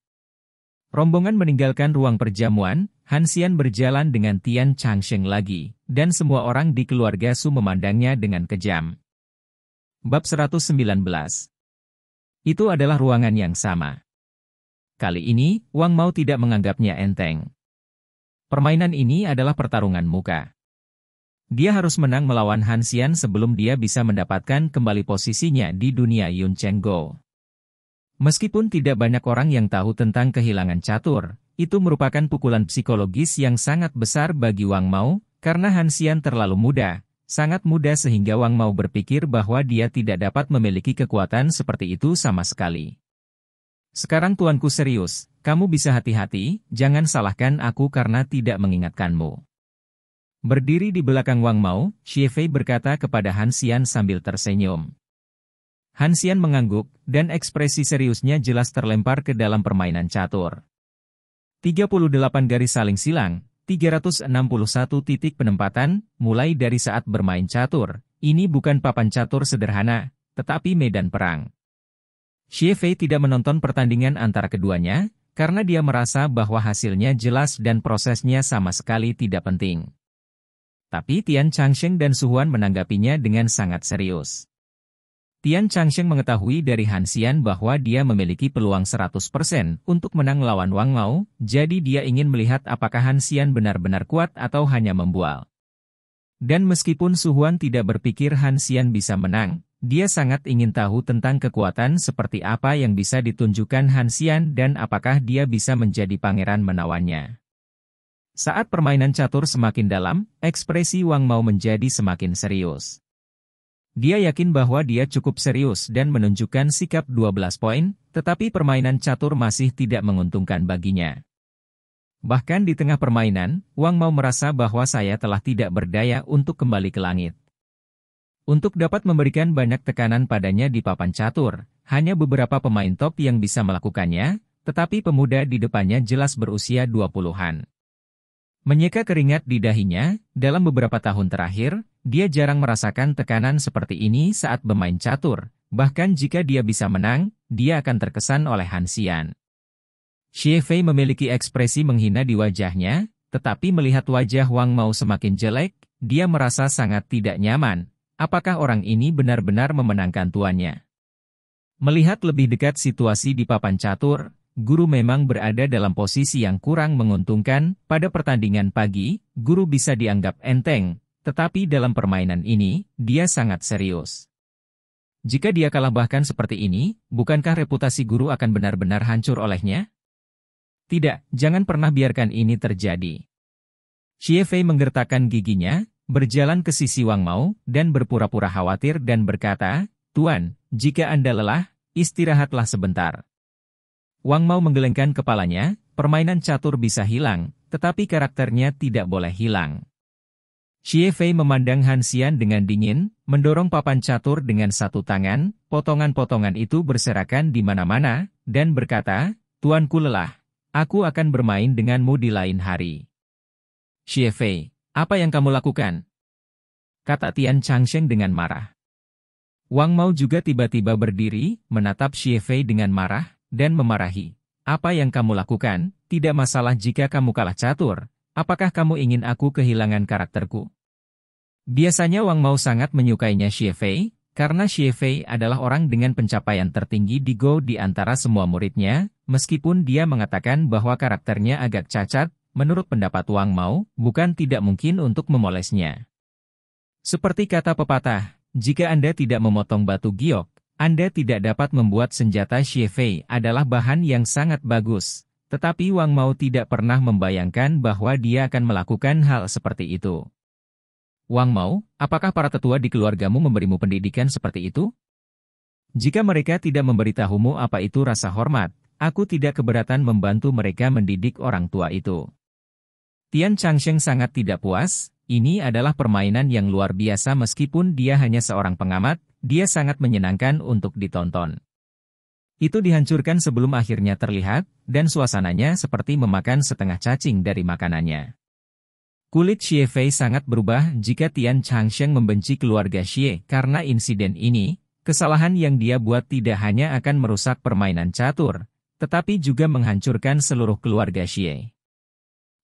Rombongan meninggalkan ruang perjamuan, Hansian berjalan dengan Tian Changsheng lagi, dan semua orang di keluarga Su memandangnya dengan kejam. Bab 119 Itu adalah ruangan yang sama. Kali ini, Wang Mao tidak menganggapnya enteng. Permainan ini adalah pertarungan muka. Dia harus menang melawan Han Xian sebelum dia bisa mendapatkan kembali posisinya di dunia Yun Cheng Go. Meskipun tidak banyak orang yang tahu tentang kehilangan catur, itu merupakan pukulan psikologis yang sangat besar bagi Wang Mao, karena Han Xian terlalu muda, sangat muda sehingga Wang Mao berpikir bahwa dia tidak dapat memiliki kekuatan seperti itu sama sekali. Sekarang tuanku serius, kamu bisa hati-hati, jangan salahkan aku karena tidak mengingatkanmu. Berdiri di belakang Wang Mao, Xie Fei berkata kepada Han Xian sambil tersenyum. Han Xian mengangguk, dan ekspresi seriusnya jelas terlempar ke dalam permainan catur. 38 garis saling silang, 361 titik penempatan, mulai dari saat bermain catur. Ini bukan papan catur sederhana, tetapi medan perang. Xie Fei tidak menonton pertandingan antara keduanya, karena dia merasa bahwa hasilnya jelas dan prosesnya sama sekali tidak penting. Tapi Tian Changsheng dan Su Huan menanggapinya dengan sangat serius. Tian Changsheng mengetahui dari Han Xian bahwa dia memiliki peluang 100% untuk menang lawan Wang Mao, jadi dia ingin melihat apakah Han Xian benar-benar kuat atau hanya membual. Dan meskipun Su Huan tidak berpikir Han Xian bisa menang, dia sangat ingin tahu tentang kekuatan seperti apa yang bisa ditunjukkan Han Xian dan apakah dia bisa menjadi pangeran menawannya. Saat permainan catur semakin dalam, ekspresi Wang Mao menjadi semakin serius. Dia yakin bahwa dia cukup serius dan menunjukkan sikap 12 poin, tetapi permainan catur masih tidak menguntungkan baginya. Bahkan di tengah permainan, Wang Mao merasa bahwa saya telah tidak berdaya untuk kembali ke langit. Untuk dapat memberikan banyak tekanan padanya di papan catur, hanya beberapa pemain top yang bisa melakukannya, tetapi pemuda di depannya jelas berusia 20-an. Menyeka keringat di dahinya, dalam beberapa tahun terakhir, dia jarang merasakan tekanan seperti ini saat bermain catur. Bahkan jika dia bisa menang, dia akan terkesan oleh Hansian. Xie Fei memiliki ekspresi menghina di wajahnya, tetapi melihat wajah Wang Mao semakin jelek, dia merasa sangat tidak nyaman. Apakah orang ini benar-benar memenangkan tuannya? Melihat lebih dekat situasi di papan catur, guru memang berada dalam posisi yang kurang menguntungkan. Pada pertandingan pagi, guru bisa dianggap enteng, tetapi dalam permainan ini, dia sangat serius. Jika dia kalah bahkan seperti ini, bukankah reputasi guru akan benar-benar hancur olehnya? Tidak, jangan pernah biarkan ini terjadi. Xie Fei menggertakkan giginya, berjalan ke sisi Wang Mao, dan berpura-pura khawatir dan berkata, Tuan, jika Anda lelah, istirahatlah sebentar. Wang Mao menggelengkan kepalanya, permainan catur bisa hilang, tetapi karakternya tidak boleh hilang. Xie Fei memandang Han Xian dengan dingin, mendorong papan catur dengan satu tangan, potongan-potongan itu berserakan di mana-mana, dan berkata, Tuanku lelah, aku akan bermain denganmu di lain hari. Xie Fei, apa yang kamu lakukan? Kata Tian Changsheng dengan marah. Wang Mao juga tiba-tiba berdiri, menatap Xie Fei dengan marah, dan memarahi. Apa yang kamu lakukan, tidak masalah jika kamu kalah catur. Apakah kamu ingin aku kehilangan karakterku? Biasanya Wang Mao sangat menyukainya Xie Fei, karena Xie Fei adalah orang dengan pencapaian tertinggi di Go di antara semua muridnya, meskipun dia mengatakan bahwa karakternya agak cacat, menurut pendapat Wang Mao, bukan tidak mungkin untuk memolesnya. Seperti kata pepatah, jika Anda tidak memotong batu giok, anda tidak dapat membuat senjata Shefei adalah bahan yang sangat bagus, tetapi Wang Mao tidak pernah membayangkan bahwa dia akan melakukan hal seperti itu. Wang Mao, apakah para tetua di keluargamu memberimu pendidikan seperti itu? Jika mereka tidak memberitahumu apa itu rasa hormat, aku tidak keberatan membantu mereka mendidik orang tua itu. Tian Changsheng sangat tidak puas, ini adalah permainan yang luar biasa meskipun dia hanya seorang pengamat, dia sangat menyenangkan untuk ditonton. Itu dihancurkan sebelum akhirnya terlihat, dan suasananya seperti memakan setengah cacing dari makanannya. Kulit Xie Fei sangat berubah jika Tian Changsheng membenci keluarga Xie karena insiden ini, kesalahan yang dia buat tidak hanya akan merusak permainan catur, tetapi juga menghancurkan seluruh keluarga Xie.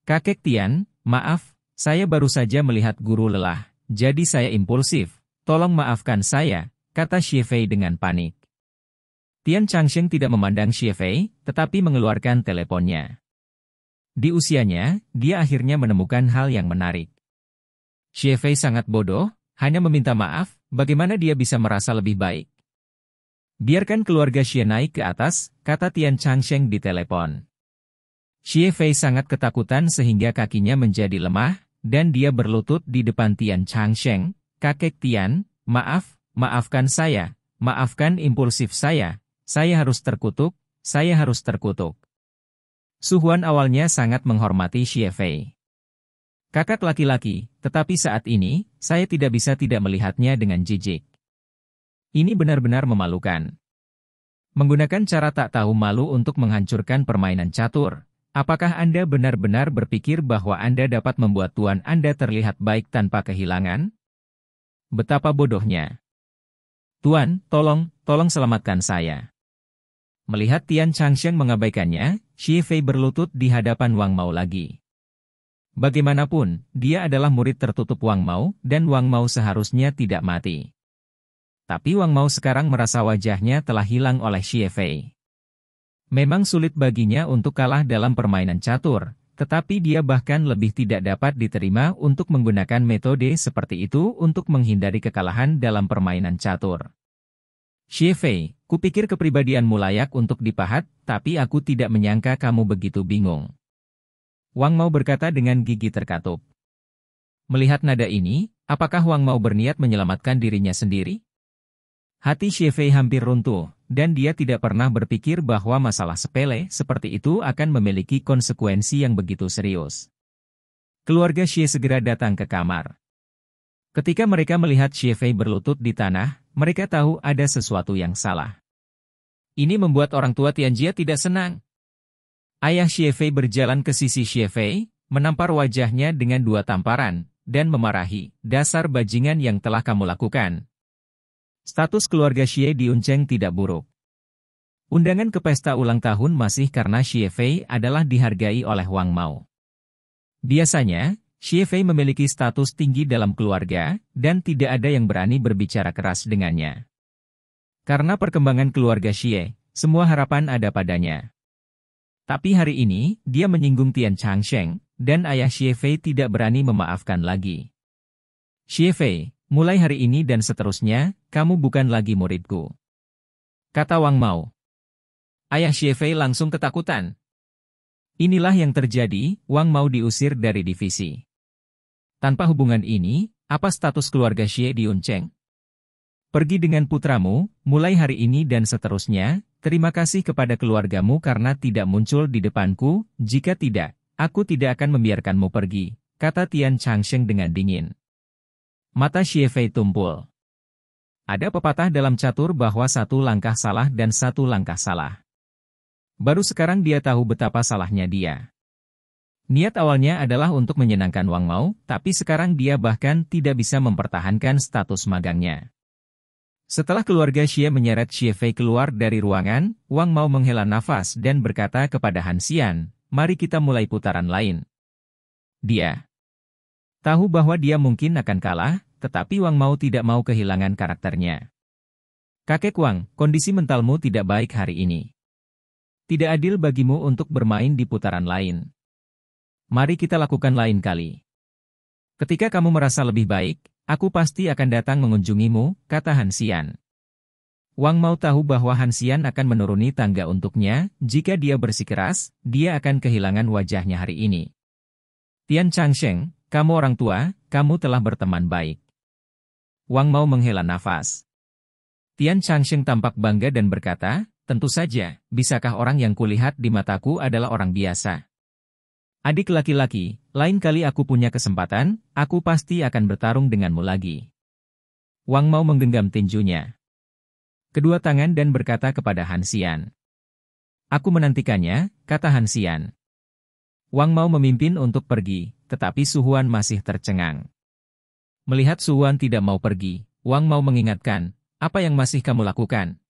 Kakek Tian, maaf, saya baru saja melihat guru lelah, jadi saya impulsif, Tolong maafkan saya, kata Xie Fei dengan panik. Tian Changsheng tidak memandang Xie Fei, tetapi mengeluarkan teleponnya. Di usianya, dia akhirnya menemukan hal yang menarik. Xie Fei sangat bodoh, hanya meminta maaf, bagaimana dia bisa merasa lebih baik. Biarkan keluarga Xie naik ke atas, kata Tian Changsheng di telepon. Xie Fei sangat ketakutan sehingga kakinya menjadi lemah, dan dia berlutut di depan Tian Changsheng, Kakek Tian, maaf, maafkan saya, maafkan impulsif saya, saya harus terkutuk, saya harus terkutuk. Suhuan awalnya sangat menghormati Xie Fei. Kakak laki-laki, tetapi saat ini, saya tidak bisa tidak melihatnya dengan jijik. Ini benar-benar memalukan. Menggunakan cara tak tahu malu untuk menghancurkan permainan catur, apakah Anda benar-benar berpikir bahwa Anda dapat membuat tuan Anda terlihat baik tanpa kehilangan? betapa bodohnya. Tuan, tolong, tolong selamatkan saya. Melihat Tian Changsheng mengabaikannya, Xie Fei berlutut di hadapan Wang Mao lagi. Bagaimanapun, dia adalah murid tertutup Wang Mao, dan Wang Mao seharusnya tidak mati. Tapi Wang Mao sekarang merasa wajahnya telah hilang oleh Xie Fei. Memang sulit baginya untuk kalah dalam permainan catur, tetapi dia bahkan lebih tidak dapat diterima untuk menggunakan metode seperti itu untuk menghindari kekalahan dalam permainan catur. Fei, kupikir kepribadianmu layak untuk dipahat, tapi aku tidak menyangka kamu begitu bingung. Wang Mao berkata dengan gigi terkatup. Melihat nada ini, apakah Wang Mao berniat menyelamatkan dirinya sendiri? Hati Fei hampir runtuh, dan dia tidak pernah berpikir bahwa masalah sepele seperti itu akan memiliki konsekuensi yang begitu serius. Keluarga Xie segera datang ke kamar. Ketika mereka melihat Xie Fei berlutut di tanah, mereka tahu ada sesuatu yang salah. Ini membuat orang tua Tianjia tidak senang. Ayah Xie Fei berjalan ke sisi Xie Fei, menampar wajahnya dengan dua tamparan, dan memarahi, dasar bajingan yang telah kamu lakukan, Status keluarga Xie di Unceng tidak buruk. Undangan ke pesta ulang tahun masih karena Xie Fei adalah dihargai oleh Wang Mao. Biasanya, Xie Fei memiliki status tinggi dalam keluarga, dan tidak ada yang berani berbicara keras dengannya. Karena perkembangan keluarga Xie, semua harapan ada padanya. Tapi hari ini, dia menyinggung Tian Changsheng, dan ayah Xie Fei tidak berani memaafkan lagi. Xie Fei, mulai hari ini dan seterusnya, kamu bukan lagi muridku. Kata Wang Mao. Ayah Xie Fei langsung ketakutan. Inilah yang terjadi, Wang Mao diusir dari divisi. Tanpa hubungan ini, apa status keluarga Xie di Uncheng? Pergi dengan putramu, mulai hari ini dan seterusnya, terima kasih kepada keluargamu karena tidak muncul di depanku, jika tidak, aku tidak akan membiarkanmu pergi, kata Tian Changsheng dengan dingin. Mata Xie Fei tumpul. Ada pepatah dalam catur bahwa satu langkah salah dan satu langkah salah. Baru sekarang dia tahu betapa salahnya dia. Niat awalnya adalah untuk menyenangkan Wang Mao, tapi sekarang dia bahkan tidak bisa mempertahankan status magangnya. Setelah keluarga Xie menyeret Xie Fei keluar dari ruangan, Wang Mao menghela nafas dan berkata kepada Han Xian, mari kita mulai putaran lain. Dia tahu bahwa dia mungkin akan kalah, tetapi Wang mau tidak mau kehilangan karakternya. Kakek Wang, kondisi mentalmu tidak baik hari ini. Tidak adil bagimu untuk bermain di putaran lain. Mari kita lakukan lain kali. Ketika kamu merasa lebih baik, aku pasti akan datang mengunjungimu, kata Hansian. Wang mau tahu bahwa Hansian akan menuruni tangga untuknya, jika dia bersikeras, dia akan kehilangan wajahnya hari ini. Tian Changsheng, kamu orang tua, kamu telah berteman baik. Wang Mao menghela nafas. Tian Changsheng tampak bangga dan berkata, tentu saja, bisakah orang yang kulihat di mataku adalah orang biasa. Adik laki-laki, lain kali aku punya kesempatan, aku pasti akan bertarung denganmu lagi. Wang Mao menggenggam tinjunya. Kedua tangan dan berkata kepada Hansian. Aku menantikannya, kata Hansian. Wang Mao memimpin untuk pergi, tetapi Su Huan masih tercengang. Melihat Suwan tidak mau pergi, Wang mau mengingatkan, apa yang masih kamu lakukan?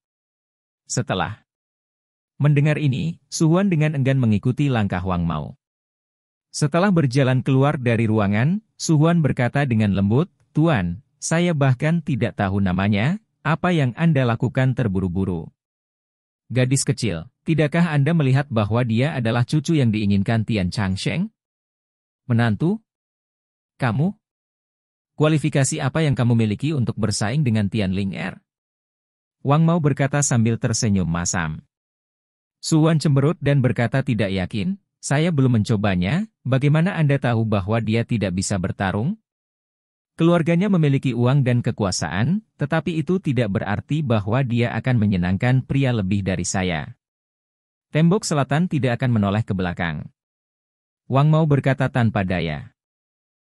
Setelah mendengar ini, Suwan dengan enggan mengikuti langkah Wang Mao. Setelah berjalan keluar dari ruangan, Suwan berkata dengan lembut, Tuan, saya bahkan tidak tahu namanya, apa yang Anda lakukan terburu-buru. Gadis kecil, tidakkah Anda melihat bahwa dia adalah cucu yang diinginkan Tian Changsheng? Menantu? Kamu? Kualifikasi apa yang kamu miliki untuk bersaing dengan Tianling Er? Wang Mao berkata sambil tersenyum masam. Suwan cemberut dan berkata tidak yakin, saya belum mencobanya, bagaimana Anda tahu bahwa dia tidak bisa bertarung? Keluarganya memiliki uang dan kekuasaan, tetapi itu tidak berarti bahwa dia akan menyenangkan pria lebih dari saya. Tembok selatan tidak akan menoleh ke belakang. Wang Mao berkata tanpa daya.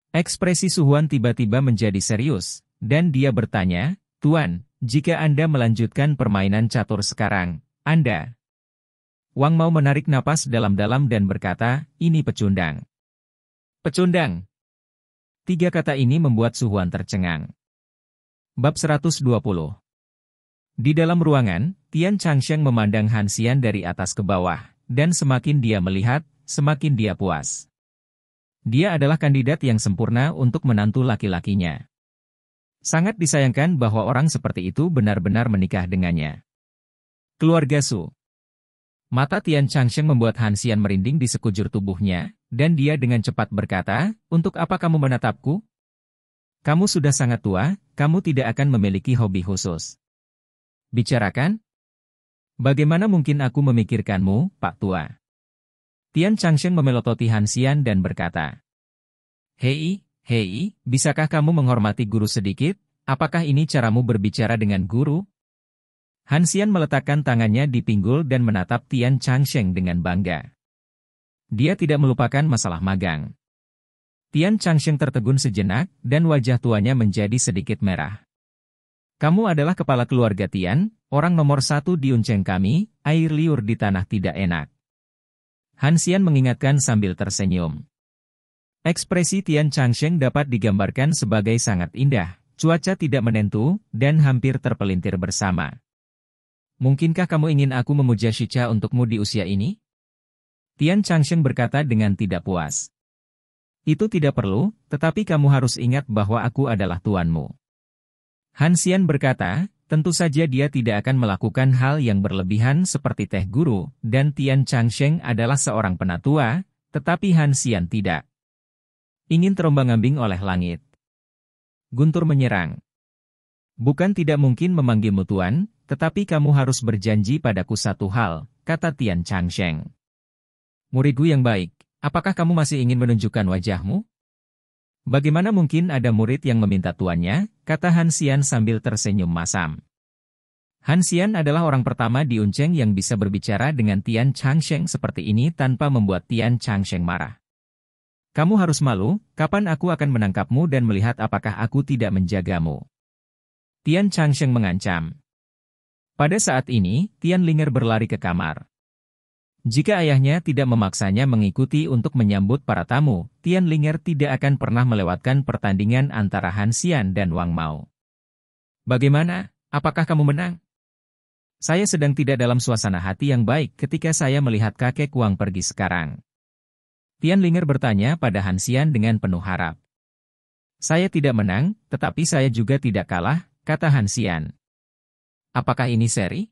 Ekspresi Suhuan tiba-tiba menjadi serius, dan dia bertanya, Tuan, jika Anda melanjutkan permainan catur sekarang, Anda... Wang mau menarik napas dalam-dalam dan berkata, ini pecundang. Pecundang. Tiga kata ini membuat Suhuan tercengang. Bab 120 Di dalam ruangan, Tian Changsheng memandang Hansian dari atas ke bawah, dan semakin dia melihat, semakin dia puas. Dia adalah kandidat yang sempurna untuk menantu laki-lakinya. Sangat disayangkan bahwa orang seperti itu benar-benar menikah dengannya. Keluarga Su Mata Tian Changsheng membuat Han Xian merinding di sekujur tubuhnya, dan dia dengan cepat berkata, Untuk apa kamu menatapku? Kamu sudah sangat tua, kamu tidak akan memiliki hobi khusus. Bicarakan? Bagaimana mungkin aku memikirkanmu, Pak Tua? Tian Changsheng memelototi Han Xian dan berkata, Hei, hei, bisakah kamu menghormati guru sedikit? Apakah ini caramu berbicara dengan guru? Han Xian meletakkan tangannya di pinggul dan menatap Tian Changsheng dengan bangga. Dia tidak melupakan masalah magang. Tian Changsheng tertegun sejenak dan wajah tuanya menjadi sedikit merah. Kamu adalah kepala keluarga Tian, orang nomor satu di Unceng kami, air liur di tanah tidak enak. Hansian mengingatkan sambil tersenyum. Ekspresi Tian Changsheng dapat digambarkan sebagai sangat indah, cuaca tidak menentu, dan hampir terpelintir bersama. Mungkinkah kamu ingin aku memuja Shicha untukmu di usia ini? Tian Changsheng berkata dengan tidak puas. Itu tidak perlu, tetapi kamu harus ingat bahwa aku adalah tuanmu. Hansian berkata, Tentu saja dia tidak akan melakukan hal yang berlebihan seperti Teh Guru, dan Tian Changsheng adalah seorang penatua, tetapi Han Xian tidak. Ingin terombang-ambing oleh langit. Guntur menyerang. Bukan tidak mungkin memanggilmu Tuan, tetapi kamu harus berjanji padaku satu hal, kata Tian Changsheng. Muridku yang baik, apakah kamu masih ingin menunjukkan wajahmu? Bagaimana mungkin ada murid yang meminta tuannya, kata Hansian sambil tersenyum masam. Hansian adalah orang pertama di Unceng yang bisa berbicara dengan Tian Changsheng seperti ini tanpa membuat Tian Changsheng marah. Kamu harus malu, kapan aku akan menangkapmu dan melihat apakah aku tidak menjagamu. Tian Changsheng mengancam. Pada saat ini, Tian Linger berlari ke kamar. Jika ayahnya tidak memaksanya mengikuti untuk menyambut para tamu, Tian Linger tidak akan pernah melewatkan pertandingan antara Han Xian dan Wang Mao. Bagaimana? Apakah kamu menang? Saya sedang tidak dalam suasana hati yang baik ketika saya melihat kakek Wang pergi sekarang. Tian Linger bertanya pada Han Xian dengan penuh harap. Saya tidak menang, tetapi saya juga tidak kalah, kata Han Xian. Apakah ini seri?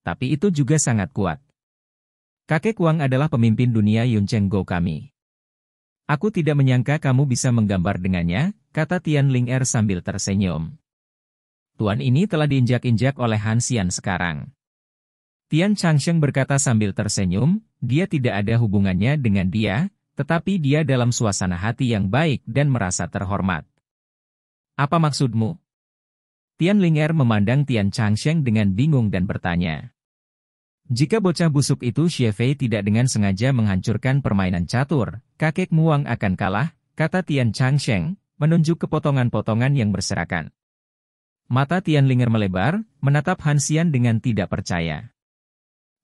Tapi itu juga sangat kuat. Kakek Wang adalah pemimpin dunia Yun Cheng Go kami. Aku tidak menyangka kamu bisa menggambar dengannya, kata Tian Ling Er sambil tersenyum. Tuan ini telah diinjak-injak oleh Han Xian sekarang. Tian Changsheng berkata sambil tersenyum, dia tidak ada hubungannya dengan dia, tetapi dia dalam suasana hati yang baik dan merasa terhormat. Apa maksudmu? Tian Ling Er memandang Tian Changsheng dengan bingung dan bertanya. Jika bocah busuk itu Xie tidak dengan sengaja menghancurkan permainan catur, kakek Muang akan kalah, kata Tian Changsheng, menunjuk ke potongan-potongan yang berserakan. Mata Tian Linger melebar, menatap Han Xian dengan tidak percaya.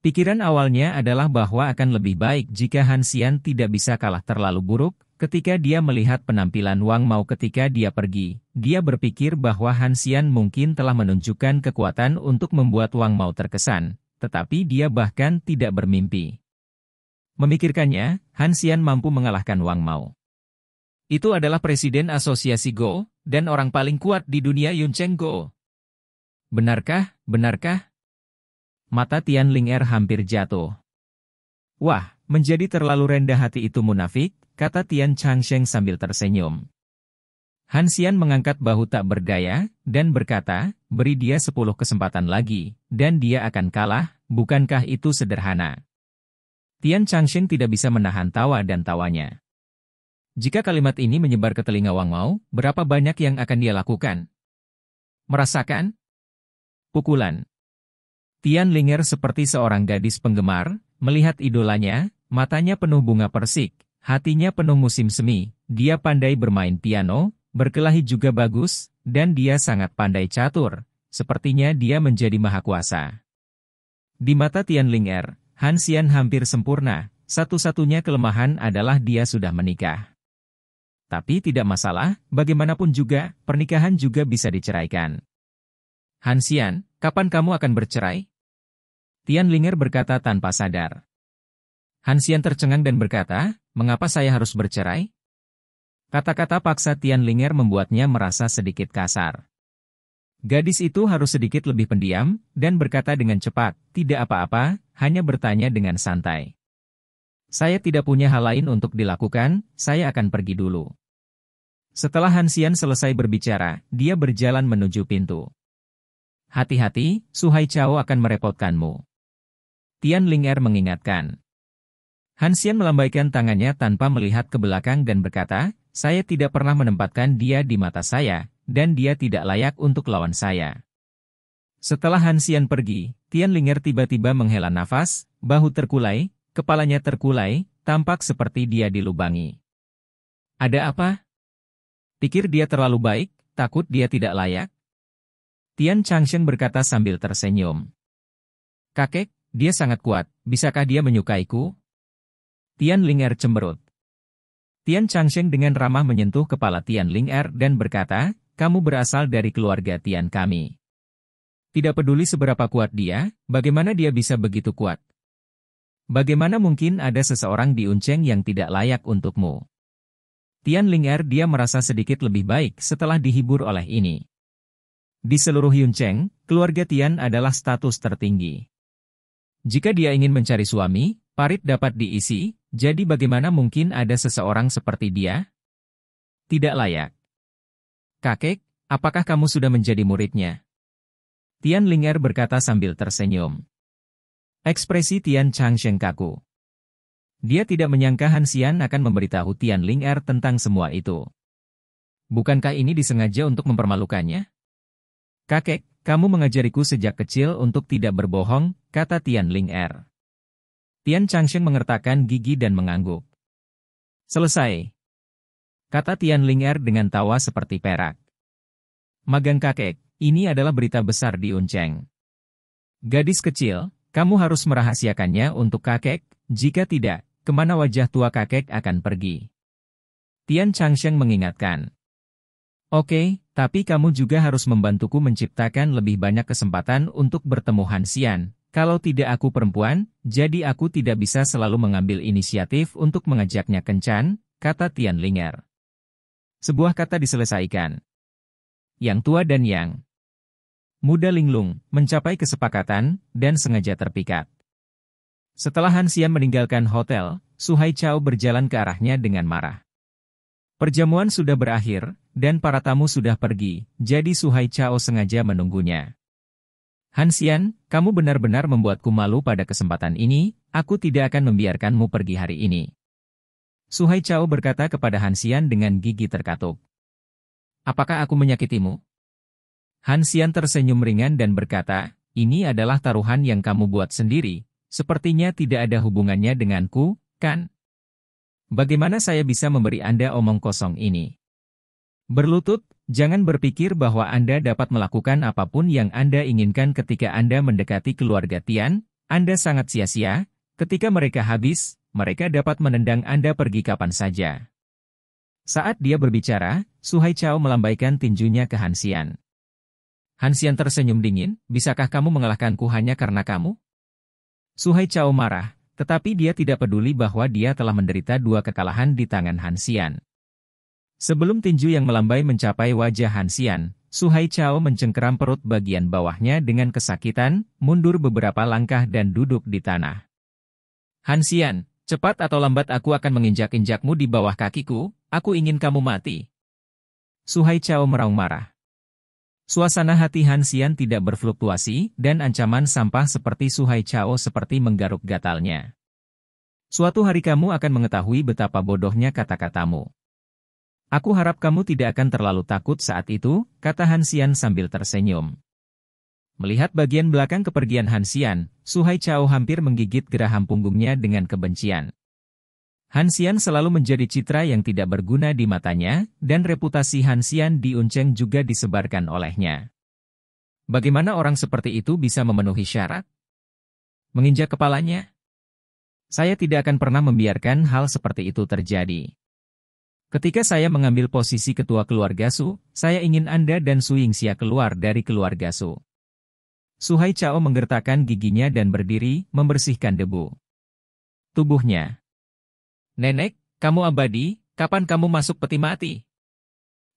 Pikiran awalnya adalah bahwa akan lebih baik jika Han Xian tidak bisa kalah terlalu buruk, ketika dia melihat penampilan Wang Mao ketika dia pergi, dia berpikir bahwa Han Xian mungkin telah menunjukkan kekuatan untuk membuat Wang Mao terkesan, tetapi dia bahkan tidak bermimpi. Memikirkannya, Han Xian mampu mengalahkan Wang Mao. Itu adalah presiden asosiasi Go, dan orang paling kuat di dunia Yun Cheng Go. Benarkah, benarkah? Mata Tian Ling Er hampir jatuh. Wah, menjadi terlalu rendah hati itu munafik, kata Tian Changsheng sambil tersenyum. Han Xian mengangkat bahu tak berdaya, dan berkata, beri dia 10 kesempatan lagi, dan dia akan kalah, bukankah itu sederhana? Tian Changsheng tidak bisa menahan tawa dan tawanya. Jika kalimat ini menyebar ke telinga Wang Mao, berapa banyak yang akan dia lakukan? Merasakan? Pukulan. Tian Linger seperti seorang gadis penggemar, melihat idolanya, matanya penuh bunga persik, hatinya penuh musim semi, dia pandai bermain piano, Berkelahi juga bagus, dan dia sangat pandai catur, sepertinya dia menjadi maha kuasa. Di mata Tian Er, Han Xian hampir sempurna, satu-satunya kelemahan adalah dia sudah menikah. Tapi tidak masalah, bagaimanapun juga, pernikahan juga bisa diceraikan. Han Xian, kapan kamu akan bercerai? Tian Linger berkata tanpa sadar. Han Xian tercengang dan berkata, mengapa saya harus bercerai? Kata-kata paksa Tian Linger membuatnya merasa sedikit kasar. Gadis itu harus sedikit lebih pendiam, dan berkata dengan cepat, tidak apa-apa, hanya bertanya dengan santai. Saya tidak punya hal lain untuk dilakukan, saya akan pergi dulu. Setelah Hansian selesai berbicara, dia berjalan menuju pintu. Hati-hati, Suhai Chao akan merepotkanmu. Tian Linger mengingatkan. Hansian melambaikan tangannya tanpa melihat ke belakang dan berkata, saya tidak pernah menempatkan dia di mata saya, dan dia tidak layak untuk lawan saya. Setelah Hansian pergi, Tian Linger tiba-tiba menghela nafas, bahu terkulai, kepalanya terkulai, tampak seperti dia dilubangi. Ada apa? Pikir dia terlalu baik, takut dia tidak layak? Tian Changshen berkata sambil tersenyum. Kakek, dia sangat kuat, bisakah dia menyukaiku? Tian Linger cemberut. Tian Changsheng dengan ramah menyentuh kepala Tian Ling Er dan berkata, kamu berasal dari keluarga Tian kami. Tidak peduli seberapa kuat dia, bagaimana dia bisa begitu kuat? Bagaimana mungkin ada seseorang di Unceng yang tidak layak untukmu? Tian Ling Er dia merasa sedikit lebih baik setelah dihibur oleh ini. Di seluruh Yuncheng, keluarga Tian adalah status tertinggi. Jika dia ingin mencari suami, Parit dapat diisi, jadi bagaimana mungkin ada seseorang seperti dia? Tidak layak. Kakek, apakah kamu sudah menjadi muridnya? Tian Ling'er berkata sambil tersenyum. Ekspresi Tian Changsheng kaku. Dia tidak menyangka Han Xian akan memberitahu Tian Ling'er tentang semua itu. Bukankah ini disengaja untuk mempermalukannya? Kakek, kamu mengajariku sejak kecil untuk tidak berbohong, kata Tian Ling'er. Tian Changsheng mengertakkan gigi dan mengangguk. Selesai. Kata Tian Ling'er dengan tawa seperti perak. Magang kakek, ini adalah berita besar di Uncheng. Gadis kecil, kamu harus merahasiakannya untuk kakek, jika tidak, kemana wajah tua kakek akan pergi. Tian Changsheng mengingatkan. Oke, tapi kamu juga harus membantuku menciptakan lebih banyak kesempatan untuk bertemu Hansian, kalau tidak aku perempuan, jadi aku tidak bisa selalu mengambil inisiatif untuk mengajaknya kencan, kata Tian Linger. Sebuah kata diselesaikan. Yang tua dan yang muda linglung mencapai kesepakatan dan sengaja terpikat. Setelah Han Xian meninggalkan hotel, Suhai Chao berjalan ke arahnya dengan marah. Perjamuan sudah berakhir, dan para tamu sudah pergi, jadi Suhai Chao sengaja menunggunya. Hansian, kamu benar-benar membuatku malu pada kesempatan ini, aku tidak akan membiarkanmu pergi hari ini. Suhai Chao berkata kepada Hansian dengan gigi terkatup. Apakah aku menyakitimu? Hansian tersenyum ringan dan berkata, ini adalah taruhan yang kamu buat sendiri, sepertinya tidak ada hubungannya denganku, kan? Bagaimana saya bisa memberi Anda omong kosong ini? Berlutut, Jangan berpikir bahwa Anda dapat melakukan apapun yang Anda inginkan ketika Anda mendekati keluarga Tian, Anda sangat sia-sia, ketika mereka habis, mereka dapat menendang Anda pergi kapan saja. Saat dia berbicara, Suhai Chao melambaikan tinjunya ke Hansian. Hansian tersenyum dingin, bisakah kamu mengalahkanku hanya karena kamu? Suhai Chao marah, tetapi dia tidak peduli bahwa dia telah menderita dua kekalahan di tangan Hansian. Sebelum tinju yang melambai mencapai wajah Hansian, Suhai Chao mencengkeram perut bagian bawahnya dengan kesakitan, mundur beberapa langkah dan duduk di tanah. Hansian, cepat atau lambat aku akan menginjak-injakmu di bawah kakiku, aku ingin kamu mati. Suhai Chao meraung marah. Suasana hati Hansian tidak berfluktuasi, dan ancaman sampah seperti Suhai Chao seperti menggaruk gatalnya. Suatu hari kamu akan mengetahui betapa bodohnya kata-katamu. Aku harap kamu tidak akan terlalu takut saat itu, kata Hansian sambil tersenyum. Melihat bagian belakang kepergian Hansian, Suhai Chao hampir menggigit geraham punggungnya dengan kebencian. Hansian selalu menjadi citra yang tidak berguna di matanya, dan reputasi Hansian di Unceng juga disebarkan olehnya. Bagaimana orang seperti itu bisa memenuhi syarat? Menginjak kepalanya? Saya tidak akan pernah membiarkan hal seperti itu terjadi. Ketika saya mengambil posisi ketua keluarga Su, saya ingin Anda dan Su Yingxia keluar dari keluarga Su. Suhai Chao menggertakkan giginya dan berdiri, membersihkan debu. Tubuhnya. Nenek, kamu abadi, kapan kamu masuk peti mati?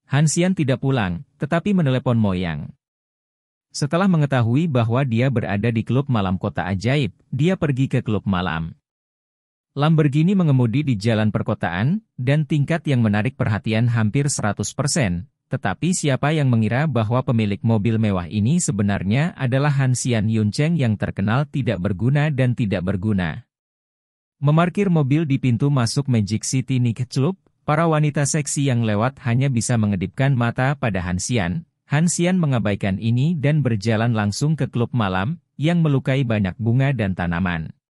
Hansian tidak pulang, tetapi menelepon Moyang. Setelah mengetahui bahwa dia berada di klub malam kota ajaib, dia pergi ke klub malam. Lamborghini mengemudi di jalan perkotaan, dan tingkat yang menarik perhatian hampir 100%, tetapi siapa yang mengira bahwa pemilik mobil mewah ini sebenarnya adalah Hansian Yuncheng yang terkenal tidak berguna dan tidak berguna. Memarkir mobil di pintu masuk Magic City Nick Club, para wanita seksi yang lewat hanya bisa mengedipkan mata pada Hansian. Hansian mengabaikan ini dan berjalan langsung ke klub malam, yang melukai banyak bunga dan tanaman.